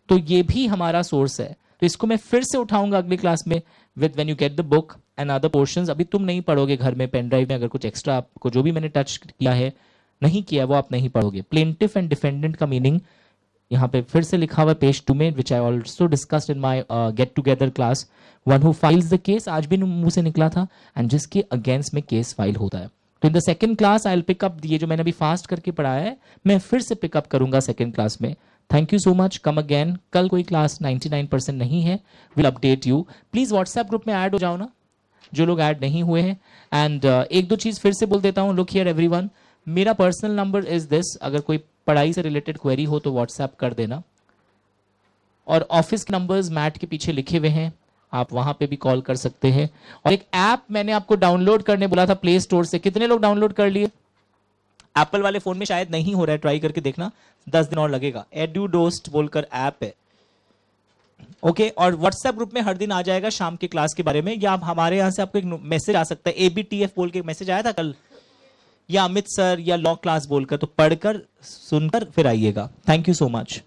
तो ये भी हमारा सोर्स है तो इसको मैं फिर से उठाऊंगा अगली क्लास में with when you get the book and other portion अभी तुम नहीं पढ़ोगे घर में पेन ड्राइव में अगर कुछ एक्स्ट्रा आपको जो भी मैंने टच किया है नहीं किया वो आप नहीं पढ़ोगे प्लेंटिफ एंड डिफेंडेंट का मीनिंग यहाँ पे फिर से लिखा हुआ पेज टू में which I also discussed in my get together class one who files the case आज भी मुंह से निकला था एंड जिसके अगेंस्ट में केस फाइल होता है तो in the second class I will pick up ये जो मैंने अभी फास्ट करके पढ़ाया है मैं फिर से पिकअप करूंगा सेकेंड क्लास में thank you so much come again कल कोई क्लास 99 परसेंट नहीं है will update you please WhatsApp group में ऐड हो जाओ ना जो लोग ऐड नहीं हुए हैं एंड uh, एक दो चीज़ फिर से बोल देता हूँ लुक हियर एवरीवन मेरा पर्सनल नंबर इज़ दिस अगर कोई पढ़ाई से रिलेटेड क्वेरी हो तो व्हाट्सएप कर देना और ऑफिस के नंबर्स मैट के पीछे लिखे हुए हैं आप वहां पे भी कॉल कर सकते हैं और एक ऐप मैंने आपको डाउनलोड करने बोला था प्ले स्टोर से कितने लोग डाउनलोड कर लिए एप्पल वाले फ़ोन में शायद नहीं हो रहा है ट्राई करके देखना दस दिन और लगेगा डोस्ट बोलकर ऐप है ओके और व्हाट्सएप ग्रुप में हर दिन आ जाएगा शाम के क्लास के बारे में या आप हमारे यहाँ से आपको एक मैसेज आ सकता है एबीटीएफ बोल के मैसेज आया था कल या अमित सर या लॉ क्लास बोलकर तो पढ़कर सुनकर फिर आइएगा थैंक यू सो मच